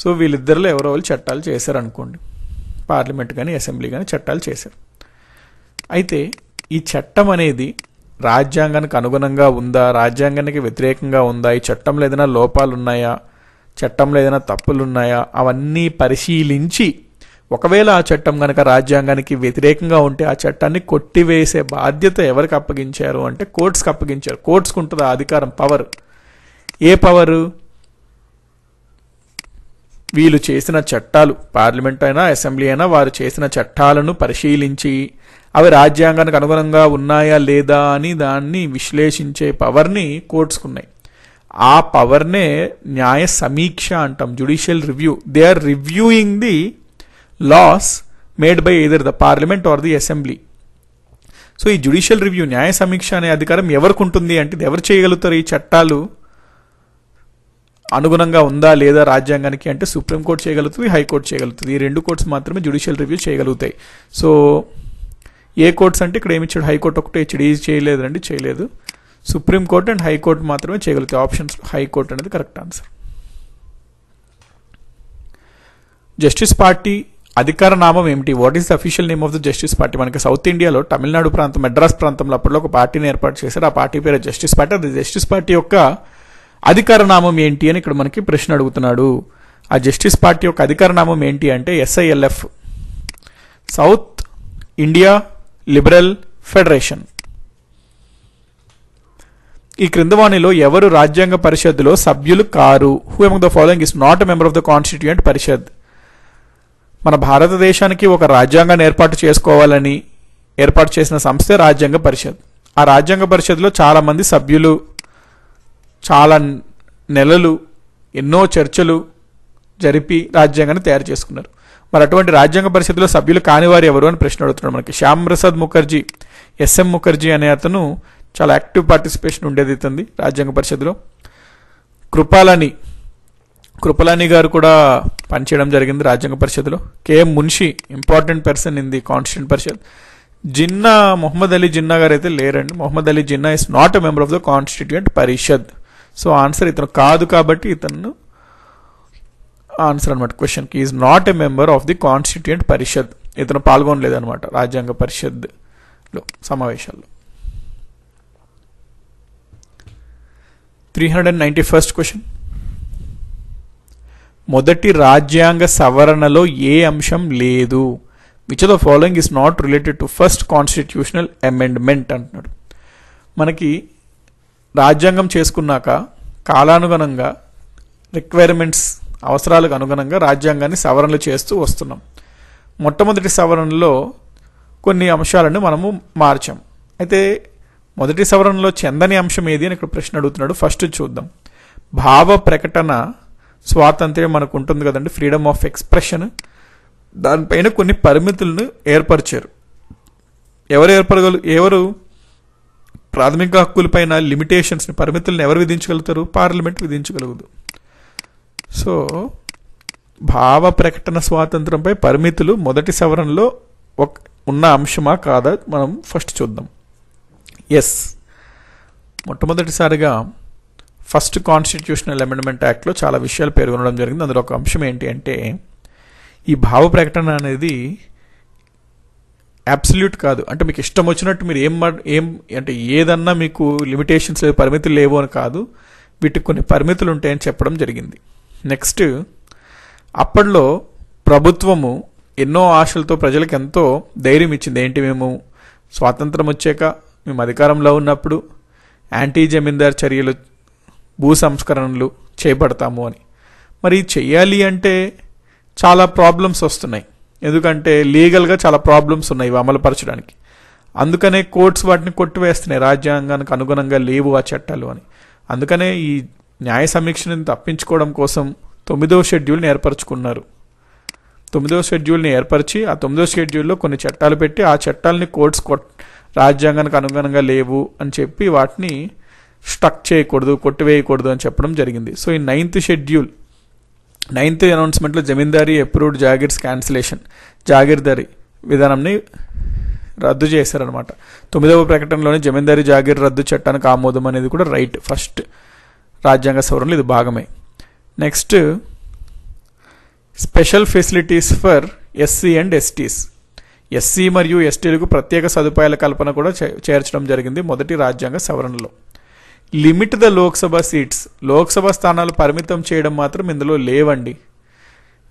సో వీళ్ళిద్దరిలో ఎవరో వాళ్ళు చట్టాలు అనుకోండి పార్లమెంట్ కానీ అసెంబ్లీ కానీ చట్టాలు చేశారు అయితే ఈ చట్టం అనేది రాజ్యాంగానికి అనుగుణంగా ఉందా రాజ్యాంగానికి వ్యతిరేకంగా ఉందా ఈ చట్టంలో ఏదైనా లోపాలు ఉన్నాయా చట్టంలో ఏదైనా తప్పులు ఉన్నాయా అవన్నీ పరిశీలించి ఒకవేళ ఆ చట్టం కనుక రాజ్యాంగానికి వ్యతిరేకంగా ఉంటే ఆ చట్టాన్ని కొట్టివేసే బాధ్యత ఎవరికి అప్పగించారు అంటే కోర్ట్స్కి అప్పగించారు కోర్ట్స్కి ఉంటుంది ఆ అధికారం పవర్ ఏ పవరు వీళ్ళు చేసిన చట్టాలు పార్లమెంట్ అయినా అసెంబ్లీ అయినా వారు చేసిన చట్టాలను పరిశీలించి అవి రాజ్యాంగానికి అనుగుణంగా ఉన్నాయా లేదా అని దాన్ని విశ్లేషించే పవర్ని కోర్ట్స్కున్నాయి ఆ పవర్నే న్యాయ సమీక్ష అంటాం judicial review they are reviewing the laws made by either the parliament or the assembly so ఈ జుడిషియల్ రివ్యూ న్యాయ సమీక్ష అనే అధికారం ఎవరికి ఉంటుంది అంటే ఎవరు చేయగలుగుతారు ఈ చట్టాలు అనుగుణంగా ఉందా లేదా రాజ్యాంగానికి అంటే సుప్రీంకోర్టు చేయగలుగుతుంది హైకోర్టు చేయగలుగుతుంది ఈ రెండు కోర్ట్స్ మాత్రమే జ్యుడిషియల్ రివ్యూ చేయగలుగుతాయి సో ఏ కోర్ట్స్ అంటే ఇక్కడ ఏమి ఇచ్చాడు హైకోర్టు ఒకటే ఇచ్చాడు ఈజీ చేయలేదు అండి చేయలేదు సుప్రీంకోర్టు అండ్ హైకోర్టు మాత్రమే చేయగలుగుతాయి ఆప్షన్స్ హైకోర్టు అనేది కరెక్ట్ ఆన్సర్ జస్టిస్ పార్టీ అధికార నామం ఏమిటి what is the official name of the justice party మనకి సౌత్ ఇండియాలో తమిళనాడు ప్రాంతం మెడ్రాస్ ప్రాంతంలో అప్పట్లో ఒక పార్టీని ఏర్పాటు చేశారు ఆ పార్టీ పేరు జస్టిస్ పార్టీ అది జస్టిస్ పార్టీ యొక్క అధికార నామం ఏంటి అని ఇక్కడ మనకి ప్రశ్న అడుగుతున్నాడు ఆ జస్టిస్ పార్టీ యొక్క అధికార నామం ఏంటి అంటే SILF South India liberal federation ఈ క్రింద వాణిలో ఎవరు రాజ్యాంగ పరిషత్లో సభ్యులు కారు who am the following is not member of the constituent parishad మన భారతదేశానికి ఒక రాజ్యాంగాన్ని ఏర్పాటు చేసుకోవాలని ఏర్పాటు చేసిన సంస్థే రాజ్యాంగ పరిషత్ ఆ రాజ్యాంగ పరిషత్లో చాలామంది సభ్యులు చాలా నెలలు ఎన్నో చర్చలు జరిపి రాజ్యాంగాన్ని తయారు చేసుకున్నారు మరి అటువంటి రాజ్యాంగ పరిషత్లో సభ్యులు కాని వారు ఎవరు అని ప్రశ్న అడుగుతున్నాడు మనకి శ్యామ్ ప్రసాద్ ముఖర్జీ ఎస్ఎం ముఖర్జీ అనే అతను చాలా యాక్టివ్ పార్టిసిపేషన్ ఉండేది అవుతుంది రాజ్యాంగ పరిషత్లో కృపాలని కృపలాని గారు కూడా పనిచేయడం జరిగింది రాజ్యాంగ పరిషత్లో K M Munshi important person in the constituent parishad Jinnah Mohammad Ali Jinnah గారు అయితే లేరండి Mohammad Ali Jinnah is not a member of the constituent parishad so answer ఇతను కాదు కాబట్టి ఇతను ఆన్సర్ అనమాట క్వశ్చన్కి is not a member of the constituent parishad ఇతను పాల్గొనలేదనమాట రాజ్యాంగ పరిషత్లో సమావేశాల్లో three hundred and ninety first question మొదటి రాజ్యాంగ సవరణలో ఏ అంశం లేదు which of the following is not related to first constitutional amendment అంటున్నాడు మనకి రాజ్యాంగం చేసుకున్నాక కాలానుగుణంగా రిక్వైర్మెంట్స్ అవసరాలకు అనుగుణంగా రాజ్యాంగాన్ని సవరణలు చేస్తూ వస్తున్నాం మొట్టమొదటి సవరణలో కొన్ని అంశాలను మనము మార్చాం అయితే మొదటి సవరణలో చెందని అంశం ఏది అని ఇక్కడ ప్రశ్న అడుగుతున్నాడు ఫస్ట్ చూద్దాం భావ ప్రకటన స్వాతంత్ర్యం మనకు ఉంటుంది కదండి ఫ్రీడమ్ ఆఫ్ ఎక్స్ప్రెషన్ దానిపైన కొన్ని పరిమితులను ఏర్పరిచారు ఎవరు ఏర్పరగలు ఎవరు ప్రాథమిక హక్కులపైన లిమిటేషన్స్ని పరిమితులను ఎవరు విధించగలుగుతారు పార్లమెంట్ విధించగలగదు సో భావ ప్రకటన స్వాతంత్రంపై పరిమితులు మొదటి సవరణలో ఒక ఉన్న అంశమా కాదా మనం ఫస్ట్ చూద్దాం ఎస్ మొట్టమొదటిసారిగా ఫస్ట్ కాన్స్టిట్యూషనల్ అమెండ్మెంట్ యాక్ట్లో చాలా విషయాలు పేర్కొనడం జరిగింది అందులో ఒక అంశం ఏంటి అంటే ఈ భావ ప్రకటన అనేది అబ్సల్యూట్ కాదు అంటే మీకు ఇష్టం వచ్చినట్టు మీరు ఏం ఏం అంటే ఏదన్నా మీకు లిమిటేషన్స్ లేదు పరిమితులు లేవు అని కాదు వీటికి కొన్ని పరిమితులు ఉంటాయని చెప్పడం జరిగింది నెక్స్ట్ అప్పట్లో ప్రభుత్వము ఎన్నో ఆశలతో ప్రజలకు ఎంతో ధైర్యం ఇచ్చింది ఏంటి మేము స్వాతంత్రం వచ్చాక మేము అధికారంలో ఉన్నప్పుడు యాంటీ జమీందార్ చర్యలు భూ సంస్కరణలు చేపడతాము అని మరి చెయ్యాలి అంటే చాలా ప్రాబ్లమ్స్ వస్తున్నాయి ఎందుకంటే లీగల్గా చాలా ప్రాబ్లమ్స్ ఉన్నాయి ఇవి అమలుపరచడానికి అందుకనే కోర్ట్స్ వాటిని కొట్టివేస్తున్నాయి రాజ్యాంగానికి అనుగుణంగా లేవు ఆ చట్టాలు అని అందుకనే ఈ న్యాయ సమీక్షను తప్పించుకోవడం కోసం తొమ్మిదవ షెడ్యూల్ని ఏర్పరచుకున్నారు తొమ్మిదవ షెడ్యూల్ని ఏర్పరిచి ఆ తొమ్మిదవ షెడ్యూల్లో కొన్ని చట్టాలు పెట్టి ఆ చట్టాలని కోర్ట్స్ కొట్ రాజ్యాంగానికి అనుగుణంగా లేవు అని చెప్పి వాటిని స్టక్ చేయకూడదు కొట్టివేయకూడదు అని చెప్పడం జరిగింది సో ఈ నైన్త్ షెడ్యూల్ నైన్త్ అనౌన్స్మెంట్లో జమీందారీ అప్రూవ్డ్ జాగిర్స్ క్యాన్సిలేషన్ జాగిర్దారీ విధానంని రద్దు చేశారనమాట తొమ్మిదవ ప్రకటనలోనే జమీందారీ జాగిర్ రద్దు చట్టానికి ఆమోదం అనేది కూడా రైట్ ఫస్ట్ రాజ్యాంగ సవరణలు ఇది భాగమే next special facilities for SC and STs SC మరియు ఎస్టీలకు ప్రత్యేక సదుపాయాల కల్పన కూడా చేర్చడం జరిగింది మొదటి రాజ్యాంగ సవరణలో limit the Lok Sabha seats Lok Sabha స్థానాలు పరిమితం చేయడం మాత్రం ఇందులో లేవండి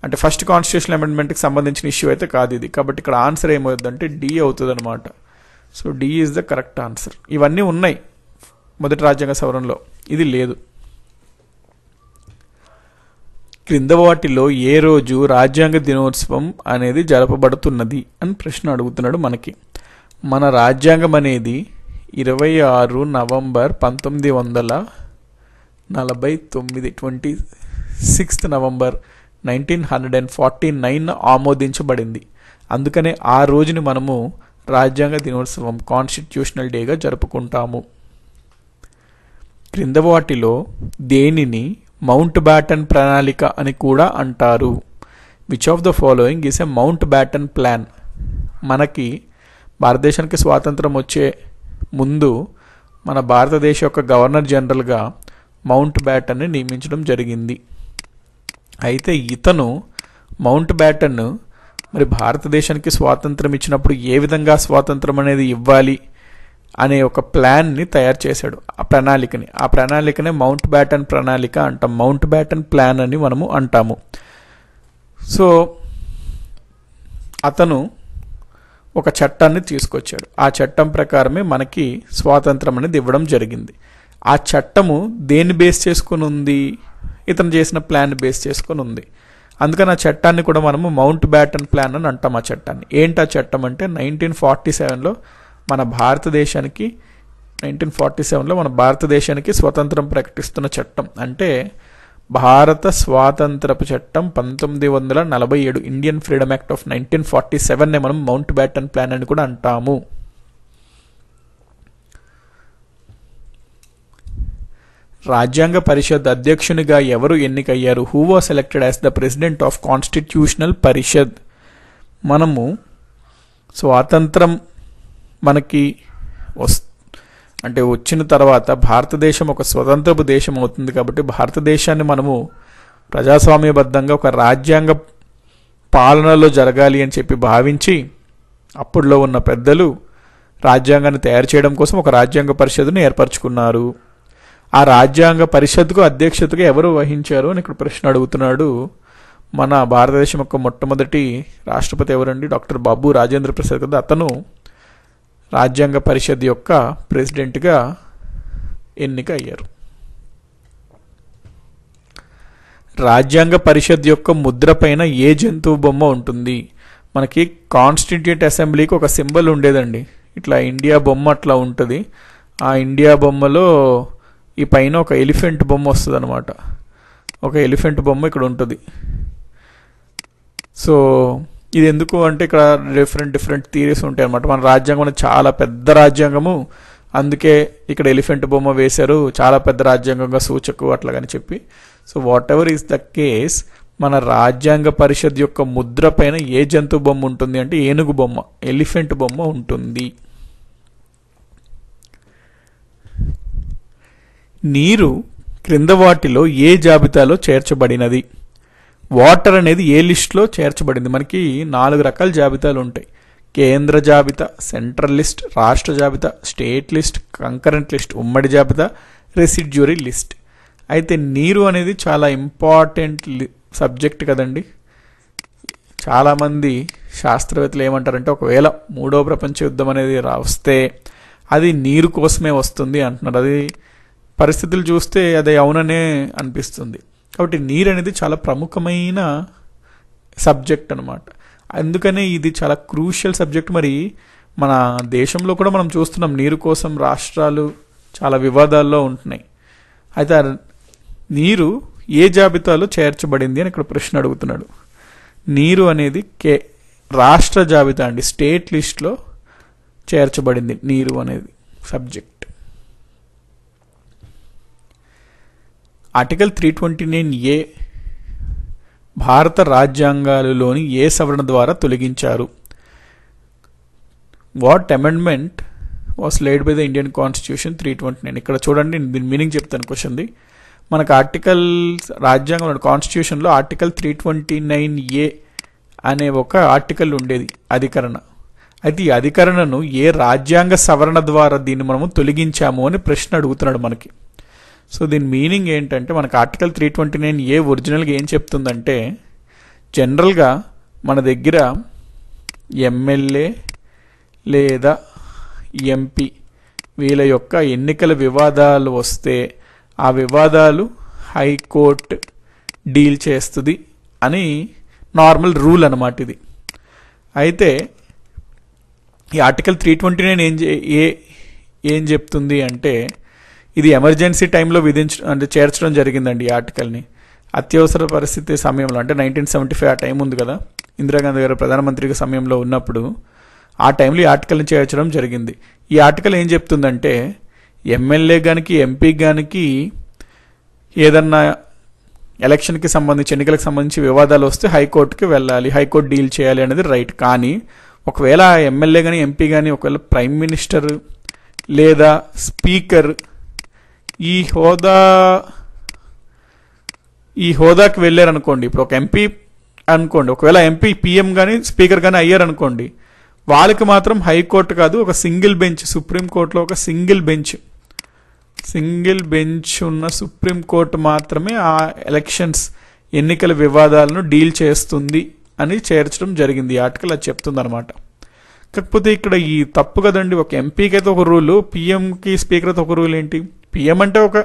అంటే ఫస్ట్ కాన్స్టిట్యూషన్ అమెండ్మెంట్కి సంబంధించిన ఇష్యూ అయితే కాదు ఇది కాబట్టి ఇక్కడ ఆన్సర్ ఏమవుతుందంటే డి అవుతుంది అనమాట so D is the correct answer ఇవన్నీ ఉన్నాయి మొదటి రాజ్యాంగ సవరణలో ఇది లేదు క్రింద వాటిలో ఏ రోజు రాజ్యాంగ దినోత్సవం అనేది జరపబడుతున్నది అని ప్రశ్న అడుగుతున్నాడు మనకి మన రాజ్యాంగం అనేది ఇరవై ఆరు నవంబర్ పంతొమ్మిది వందల నలభై తొమ్మిది twenty sixth November nineteen hundred and forty nine ఆమోదించబడింది అందుకనే ఆ రోజుని మనము రాజ్యాంగ దినోత్సవం కాన్స్టిట్యూషనల్ డేగా జరుపుకుంటాము క్రింద వాటిలో దేనిని మౌంట్ బ్యాటన్ ప్రణాళిక అని కూడా అంటారు which of the following is a Mountbatten plan మనకి భారతదేశానికి స్వాతంత్రం వచ్చే ముందు మన భారతదేశ యొక్క గవర్నర్ జనరల్గా మౌంట్ బ్యాటన్ని నియమించడం జరిగింది అయితే ఇతను మౌంట్ బ్యాటన్ను మరి భారతదేశానికి స్వాతంత్రం ఇచ్చినప్పుడు ఏ విధంగా స్వాతంత్రం అనేది ఇవ్వాలి అనే ఒక ప్లాన్ని తయారు చేశాడు ఆ ప్రణాళికని ఆ ప్రణాళికనే మౌంట్ బ్యాటన్ ప్రణాళిక అంటాం మౌంట్ బ్యాటన్ ప్లాన్ అని మనము అంటాము సో అతను ఒక చట్టాన్ని తీసుకొచ్చాడు ఆ చట్టం ప్రకారమే మనకి స్వాతంత్రం అనేది ఇవ్వడం జరిగింది ఆ చట్టము దేన్ని బేస్ చేసుకుని ఉంది ఇతను చేసిన ప్లాన్ బేస్ చేసుకుని ఉంది అందుకని ఆ చట్టాన్ని కూడా మనము మౌంట్ బ్యాటన్ ప్లాన్ అని అంటాం ఆ చట్టాన్ని ఏంటి ఆ చట్టం అంటే నైన్టీన్ ఫార్టీ సెవెన్లో మన భారతదేశానికి నైన్టీన్ ఫార్టీ సెవెన్లో మన భారతదేశానికి స్వతంత్రం ప్రకటిస్తున్న చట్టం అంటే భారత స్వాతంత్రపు చట్టం పంతొమ్మిది వందల నలభై ఏడు Indian freedom act of nineteen forty సెవెన్నే మనం మౌంట్ బ్యాటన్ ప్లాన్ అని కూడా అంటాము రాజ్యాంగ పరిషత్ అధ్యక్షునిగా ఎవరు ఎన్నికయ్యారు who was selected as the president of constitutional parishad మనము స్వాతంత్రం మనకి వస్తు అంటే వచ్చిన తర్వాత భారతదేశం ఒక స్వతంత్రపు దేశం అవుతుంది కాబట్టి భారతదేశాన్ని మనము ప్రజాస్వామ్యబద్ధంగా ఒక రాజ్యాంగ పాలనలో జరగాలి అని చెప్పి భావించి అప్పట్లో ఉన్న పెద్దలు రాజ్యాంగాన్ని తయారు చేయడం కోసం ఒక రాజ్యాంగ పరిషత్ను ఏర్పరచుకున్నారు ఆ రాజ్యాంగ పరిషత్కు అధ్యక్షతగా ఎవరు వహించారు అని ఇక్కడ ప్రశ్న అడుగుతున్నాడు మన భారతదేశం యొక్క మొట్టమొదటి రాష్ట్రపతి ఎవరండి డాక్టర్ బాబు రాజేంద్ర ప్రసాద్ కదా అతను రాజ్యాంగ పరిషత్ యొక్క ప్రెసిడెంట్గా ఎన్నిక అయ్యారు రాజ్యాంగ పరిషత్ యొక్క ముద్ర పైన ఏ జంతువు బొమ్మ ఉంటుంది మనకి కాన్స్టిట్యూట్ అసెంబ్లీకి ఒక సింబల్ ఉండేదండి ఇట్లా ఇండియా బొమ్మ అట్లా ఉంటుంది ఆ ఇండియా బొమ్మలో ఈ పైన ఒక ఎలిఫెంట్ బొమ్మ వస్తుంది అనమాట ఒక ఎలిఫెంట్ బొమ్మ ఇక్కడ ఉంటుంది సో ఇది ఎందుకు అంటే ఇక్కడ డిఫరెంట్ డిఫరెంట్ థీరీస్ ఉంటాయి అనమాట మన రాజ్యాంగం చాలా పెద్ద రాజ్యాంగము అందుకే ఇక్కడ ఎలిఫెంట్ బొమ్మ వేశారు చాలా పెద్ద రాజ్యాంగంగా సూచకు అట్లాగని చెప్పి so whatever is the case మన రాజ్యాంగ పరిషత్ యొక్క ముద్ర పైన ఏ జంతు బొమ్మ ఉంటుంది అంటే ఏనుగు బొమ్మ ఎలిఫెంట్ బొమ్మ ఉంటుంది నీరు క్రింద వాటిలో ఏ జాబితాలో చేర్చబడినది వాటర్ అనేది ఏ లిస్ట్లో చేర్చబడింది మనకి నాలుగు రకాల జాబితాలు ఉంటాయి కేంద్ర జాబితా సెంట్రల్ లిస్ట్ రాష్ట్ర జాబితా స్టేట్ లిస్ట్ కంకరెంట్ లిస్ట్ ఉమ్మడి జాబితా రెసిడ్యూరీ లిస్ట్ అయితే నీరు అనేది చాలా ఇంపార్టెంట్ సబ్జెక్ట్ కదండి చాలామంది శాస్త్రవేత్తలు ఏమంటారంటే ఒకవేళ మూడో ప్రపంచ యుద్ధం అనేది వస్తే అది నీరు కోసమే వస్తుంది అంటున్నారు అది పరిస్థితులు చూస్తే అది అవుననే అనిపిస్తుంది కాబట్టి నీరు అనేది చాలా ప్రముఖమైన సబ్జెక్ట్ అనమాట అందుకనే ఇది చాలా క్రూషియల్ సబ్జెక్ట్ మరి మన దేశంలో కూడా మనం చూస్తున్నాం నీరు కోసం రాష్ట్రాలు చాలా వివాదాల్లో ఉంటున్నాయి అయితే నీరు ఏ జాబితాలో చేర్చబడింది అని ఇక్కడ ప్రశ్న అడుగుతున్నాడు నీరు అనేది కే రాష్ట్ర జాబితా అండి స్టేట్ లిస్ట్లో చేర్చబడింది నీరు అనేది subject article three twenty nine A భారత రాజ్యాంగాలలోని ఏ సవరణ ద్వారా తొలగించారు what amendment was laid by the Indian constitution three twenty nine ఇక్కడ చూడండి దీని మీనింగ్ చెప్తాను ది మనకు ఆర్టికల్ రాజ్యాంగంలో కాన్స్టిట్యూషన్లో article three twenty nine A అనే ఒక ఆర్టికల్ ఉండేది అధికరణ అయితే ఈ అధికరణను ఏ రాజ్యాంగ సవరణ ద్వారా దీన్ని మనము తొలగించాము అని ప్రశ్న అడుగుతున్నాడు మనకి సో దీని మీనింగ్ ఏంటంటే మనకు article three twenty nine A ఒరిజినల్గా ఏం చెప్తుందంటే జనరల్గా మన దగ్గర ఎమ్మెల్యే లేదా ఎంపీ వీళ్ళ యొక్క ఎన్నికల వివాదాలు వస్తే ఆ వివాదాలు హైకోర్టు డీల్ చేస్తుంది అని నార్మల్ రూల్ అనమాట ఇది అయితే ఈ ఆర్టికల్ త్రీ ట్వంటీ నైన్ ఏం ఏ ఏం చెప్తుంది అంటే ఇది ఎమర్జెన్సీ టైంలో విధించడం అంటే చేర్చడం జరిగిందండి ఈ ఆర్టికల్ని అత్యవసర పరిస్థితి సమయంలో అంటే నైన్టీన్ సెవెంటీ ఫైవ్ ఆ టైం ఉంది కదా ఇందిరాగాంధీ గారు ప్రధానమంత్రిగా సమయంలో ఉన్నప్పుడు ఆ టైంలో ఈ ఆర్టికల్ని చేర్చడం జరిగింది ఈ ఆర్టికల్ ఏం చెప్తుందంటే ఎమ్మెల్యే కానికి ఎంపీ కానికి ఏదన్నా ఎలక్షన్కి సంబంధించి ఎన్నికలకు సంబంధించి వివాదాలు వస్తే హైకోర్టుకి వెళ్ళాలి హైకోర్టు డీల్ చేయాలి అనేది రైట్ కానీ ఒకవేళ ఎమ్మెల్యే కానీ ఎంపీ కానీ ఒకవేళ ప్రైమ్ మినిస్టర్ లేదా స్పీకర్ ఈ హోదా ఈ హోదాకి వెళ్ళారనుకోండి ఇప్పుడు ఒక ఎంపీ అనుకోండి ఒకవేళ ఎంపీ పీఎం కానీ స్పీకర్ కానీ అయ్యారనుకోండి వాళ్ళకి మాత్రం హైకోర్టు కాదు ఒక సింగిల్ బెంచ్ సుప్రీంకోర్టులో ఒక సింగిల్ బెంచ్ సింగిల్ బెంచ్ ఉన్న సుప్రీంకోర్టు మాత్రమే ఆ ఎలక్షన్స్ ఎన్నికల వివాదాలను డీల్ చేస్తుంది అని చేర్చడం జరిగింది ఆర్టికల్ అది చెప్తుంది అనమాట కాకపోతే ఇక్కడ ఈ తప్పు కదండి ఒక ఎంపీకి అయితే ఒక రూలు పీఎంకి స్పీకర్ అయితే ఒక రూల్ ఏంటి పిఎం అంటే ఒక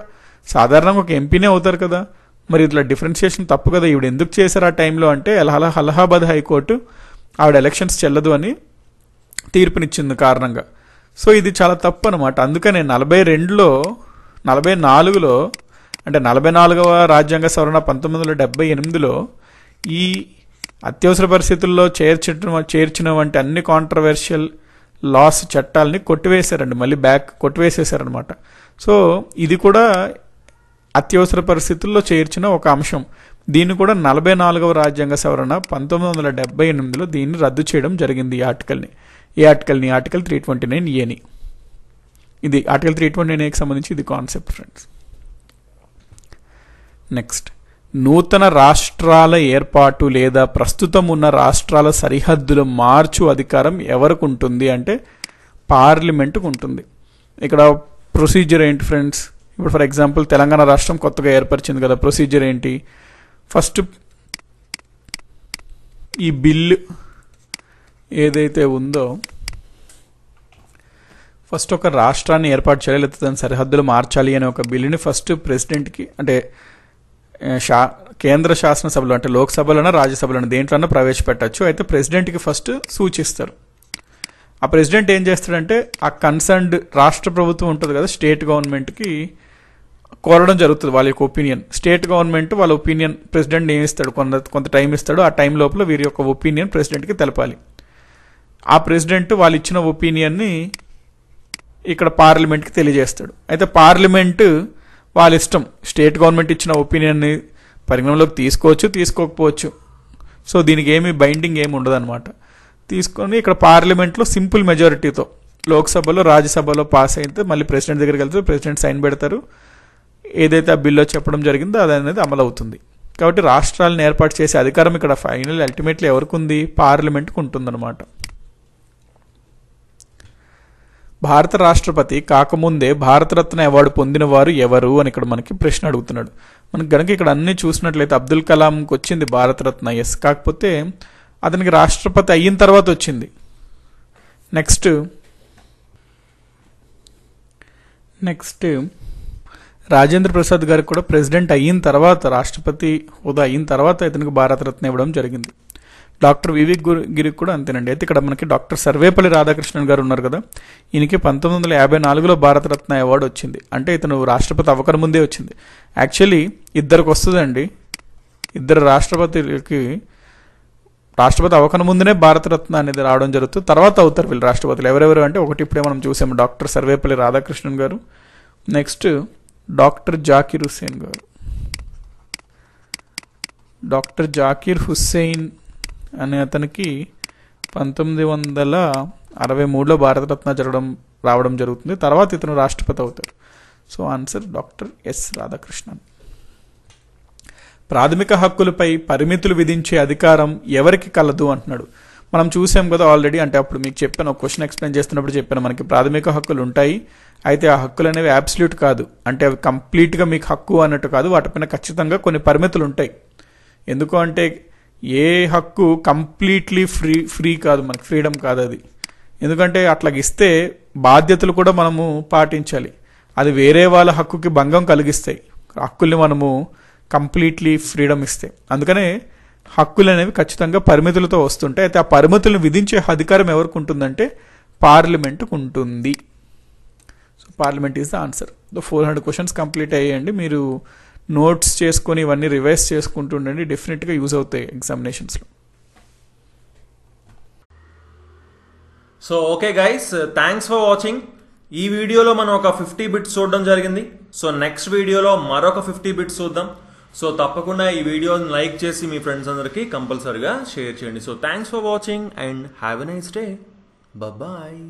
సాధారణంగా ఒక ఎంపీనే అవుతారు కదా మరి ఇట్లా డిఫరెన్షియేషన్ తప్పు కదా ఈవిడ ఎందుకు చేశారు ఆ టైంలో అంటే అలహలా అలహాబాద్ హైకోర్టు ఆవిడ ఎలక్షన్స్ చెల్లదు అని తీర్పునిచ్చింది కారణంగా సో ఇది చాలా తప్పు అనమాట అందుకనే నలభై రెండులో నలభై నాలుగులో అంటే నలభై నాలుగవ రాజ్యాంగ సవరణ పంతొమ్మిది వందల డెబ్బై ఎనిమిదిలో ఈ అత్యవసర పరిస్థితుల్లో చేర్చడం చేర్చిన వంటి అన్ని కాంట్రవర్షియల్ లాస్ చట్టాలని కొట్టివేశారండి మళ్ళీ బ్యాక్ కొట్టివేసేశారనమాట సో ఇది కూడా అత్యవసర పరిస్థితుల్లో చేర్చిన ఒక అంశం దీన్ని కూడా నలభై నాలుగవ రాజ్యాంగ సవరణ పంతొమ్మిది వందల డెబ్బై ఎనిమిదిలో దీన్ని రద్దు చేయడం జరిగింది ఈ ఆర్టికల్ని ఈ ఆర్టికల్ని ఆర్టికల్ త్రీ ట్వంటీ నైన్ ఏని ఇది ఆర్టికల్ త్రీ ట్వంటీ నైన్కి సంబంధించి ఇది కాన్సెప్ట్ ఫ్రెండ్స్ నెక్స్ట్ నూతన రాష్ట్రాల ఏర్పాటు లేదా ప్రస్తుతం ఉన్న రాష్ట్రాల సరిహద్దులు మార్చు అధికారం ఎవరికి ఉంటుంది అంటే పార్లమెంటుకు ఉంటుంది ఇక్కడ ప్రొసీజర్ ఏంటి ఫ్రెండ్స్ ఇప్పుడు ఫర్ ఎగ్జాంపుల్ తెలంగాణ రాష్ట్రం కొత్తగా ఏర్పరిచింది కదా ప్రొసీజర్ ఏంటి ఫస్ట్ ఈ బిల్లు ఏదైతే ఉందో ఫస్ట్ ఒక రాష్ట్రాన్ని ఏర్పాటు చేయాలి లేకపోతే దాని సరిహద్దులు మార్చాలి అనే ఒక బిల్లుని ఫస్ట్ ప్రెసిడెంట్కి అంటే షా కేంద్ర శాసనసభలో అంటే లోక్సభలోనో రాజ్యసభలోనో దేంట్లోనో ప్రవేశపెట్టచ్చు అయితే ప్రెసిడెంట్కి ఫస్ట్ సూచిస్తారు ఆ ప్రెసిడెంట్ ఏం చేస్తాడంటే ఆ కన్సర్న్డ్ రాష్ట్ర ప్రభుత్వం ఉంటుంది కదా స్టేట్ గవర్నమెంట్కి కోరడం జరుగుతుంది వాళ్ళ యొక్క ఒపీనియన్ స్టేట్ గవర్నమెంట్ వాళ్ళ ఒపీనియన్ ప్రెసిడెంట్ ఇస్తాడు కొంత కొంత టైం ఇస్తాడు ఆ టైం లోపల వీరి యొక్క ఒపీనియన్ ప్రెసిడెంట్కి తెలపాలి ఆ ప్రెసిడెంట్ వాళ్ళు ఇచ్చిన ఒపీనియన్ని ఇక్కడ పార్లమెంట్కి తెలియజేస్తాడు అయితే పార్లమెంట్ వాళ్ళ ఇష్టం స్టేట్ గవర్నమెంట్ ఇచ్చిన ఒపీనియన్ని పరిగణలోకి తీసుకోవచ్చు తీసుకోకపోవచ్చు సో దీనికి ఏమి బైండింగ్ ఏమి ఉండదు అనమాట తీసుకొని ఇక్కడ పార్లమెంట్లో సింపుల్ మెజారిటీతో లోక్సభలో రాజ్యసభలో పాస్ అయితే మళ్ళీ ప్రెసిడెంట్ దగ్గరికి వెళ్తే ప్రెసిడెంట్ సైన్ పెడతారు ఏదైతే ఆ బిల్లో చెప్పడం జరిగిందో అది అనేది అమలు అవుతుంది కాబట్టి రాష్ట్రాలను ఏర్పాటు చేసే అధికారం ఇక్కడ ఫైనల్ అల్టిమేట్లీ ఎవరికి ఉంది పార్లమెంట్కి ఉంటుందన్నమాట భారత రాష్ట్రపతి కాకముందే భారతరత్న అవార్డు పొందిన వారు ఎవరు అని ఇక్కడ మనకి ప్రశ్న అడుగుతున్నాడు మనకి కనుక ఇక్కడ అన్నీ చూసినట్లయితే అబ్దుల్ కలాంకి వచ్చింది భారతరత్న ఎస్ కాకపోతే అతనికి రాష్ట్రపతి అయిన తర్వాత వచ్చింది నెక్స్ట్ నెక్స్ట్ రాజేంద్ర ప్రసాద్ గారికి కూడా ప్రెసిడెంట్ అయిన తర్వాత రాష్ట్రపతి హోదా అయిన తర్వాత ఇతనికి భారతరత్న ఇవ్వడం జరిగింది డాక్టర్ వివేక్ గురి గిరికి కూడా అంతేనండి అయితే ఇక్కడ మనకి డాక్టర్ సర్వేపల్లి రాధాకృష్ణన్ గారు ఉన్నారు కదా ఈయనకి పంతొమ్మిది వందల యాభై నాలుగులో భారతరత్న అవార్డు వచ్చింది అంటే ఇతను రాష్ట్రపతి అవకరం ముందే వచ్చింది యాక్చువల్లీ ఇద్దరికి వస్తుందండి ఇద్దరు రాష్ట్రపతికి రాష్ట్రపతి అవకన ముందునే భారతరత్న అనేది రావడం జరుగుతుంది తర్వాత అవుతారు వీళ్ళు రాష్ట్రపతులు ఎవరెవరు అంటే ఒకటి ఇప్పుడే మనం చూసాము డాక్టర్ సర్వేపల్లి రాధాకృష్ణన్ గారు నెక్స్ట్ డాక్టర్ జాకిర్ హుస్సేన్ గారు డాక్టర్ జాకిర్ హుస్సేన్ అనే అతనికి పంతొమ్మిది వందల అరవై మూడులో భారతరత్న జరగడం రావడం జరుగుతుంది తర్వాత ఇతను రాష్ట్రపతి అవుతారు so answer doctor S Radhakrishnan ప్రాథమిక హక్కులపై పరిమితులు విధించే అధికారం ఎవరికి కలదు అంటున్నాడు మనం చూసాం కదా ఆల్రెడీ అంటే అప్పుడు మీకు చెప్పాను ఒక క్వశ్చన్ ఎక్స్ప్లెయిన్ చేస్తున్నప్పుడు చెప్పాను మనకి ప్రాథమిక హక్కులు ఉంటాయి అయితే ఆ హక్కులు అనేవి యాబ్సల్యూట్ కాదు అంటే అవి కంప్లీట్గా మీకు హక్కు అన్నట్టు కాదు వాటిపైన ఖచ్చితంగా కొన్ని పరిమితులు ఉంటాయి ఎందుకు అంటే ఏ హక్కు కంప్లీట్లీ ఫ్రీ ఫ్రీ కాదు మనకి ఫ్రీడమ్ కాదు అది ఎందుకంటే ఇస్తే బాధ్యతలు కూడా మనము పాటించాలి అది వేరే వాళ్ళ హక్కుకి భంగం కలిగిస్తాయి హక్కుల్ని మనము కంప్లీట్లీ ఫ్రీడమ్ ఇస్తే అందుకనే హక్కులు అనేవి ఖచ్చితంగా పరిమితులతో వస్తుంటాయి అయితే ఆ పరిమితులను విధించే అధికారం ఎవరికి ఉంటుందంటే పార్లమెంటుకు ఉంటుంది so parliament is the answer though four hundred questions complete అయ్యండి మీరు నోట్స్ చేసుకొని ఇవన్నీ రివైజ్ చేసుకుంటుండండి డెఫినెట్గా యూజ్ అవుతాయి ఎగ్జామినేషన్స్లో so okay guys thanks for watching ఈ వీడియోలో మనం ఒక ఫిఫ్టీ బిట్స్ చూడడం జరిగింది సో నెక్స్ట్ వీడియోలో మరొక ఫిఫ్టీ బిట్స్ చూద్దాం సో తప్పకుండా ఈ వీడియోని లైక్ చేసి మీ ఫ్రెండ్స్ అందరికీ కంపల్సరిగా షేర్ చేయండి so thanks for watching and have a nice day bye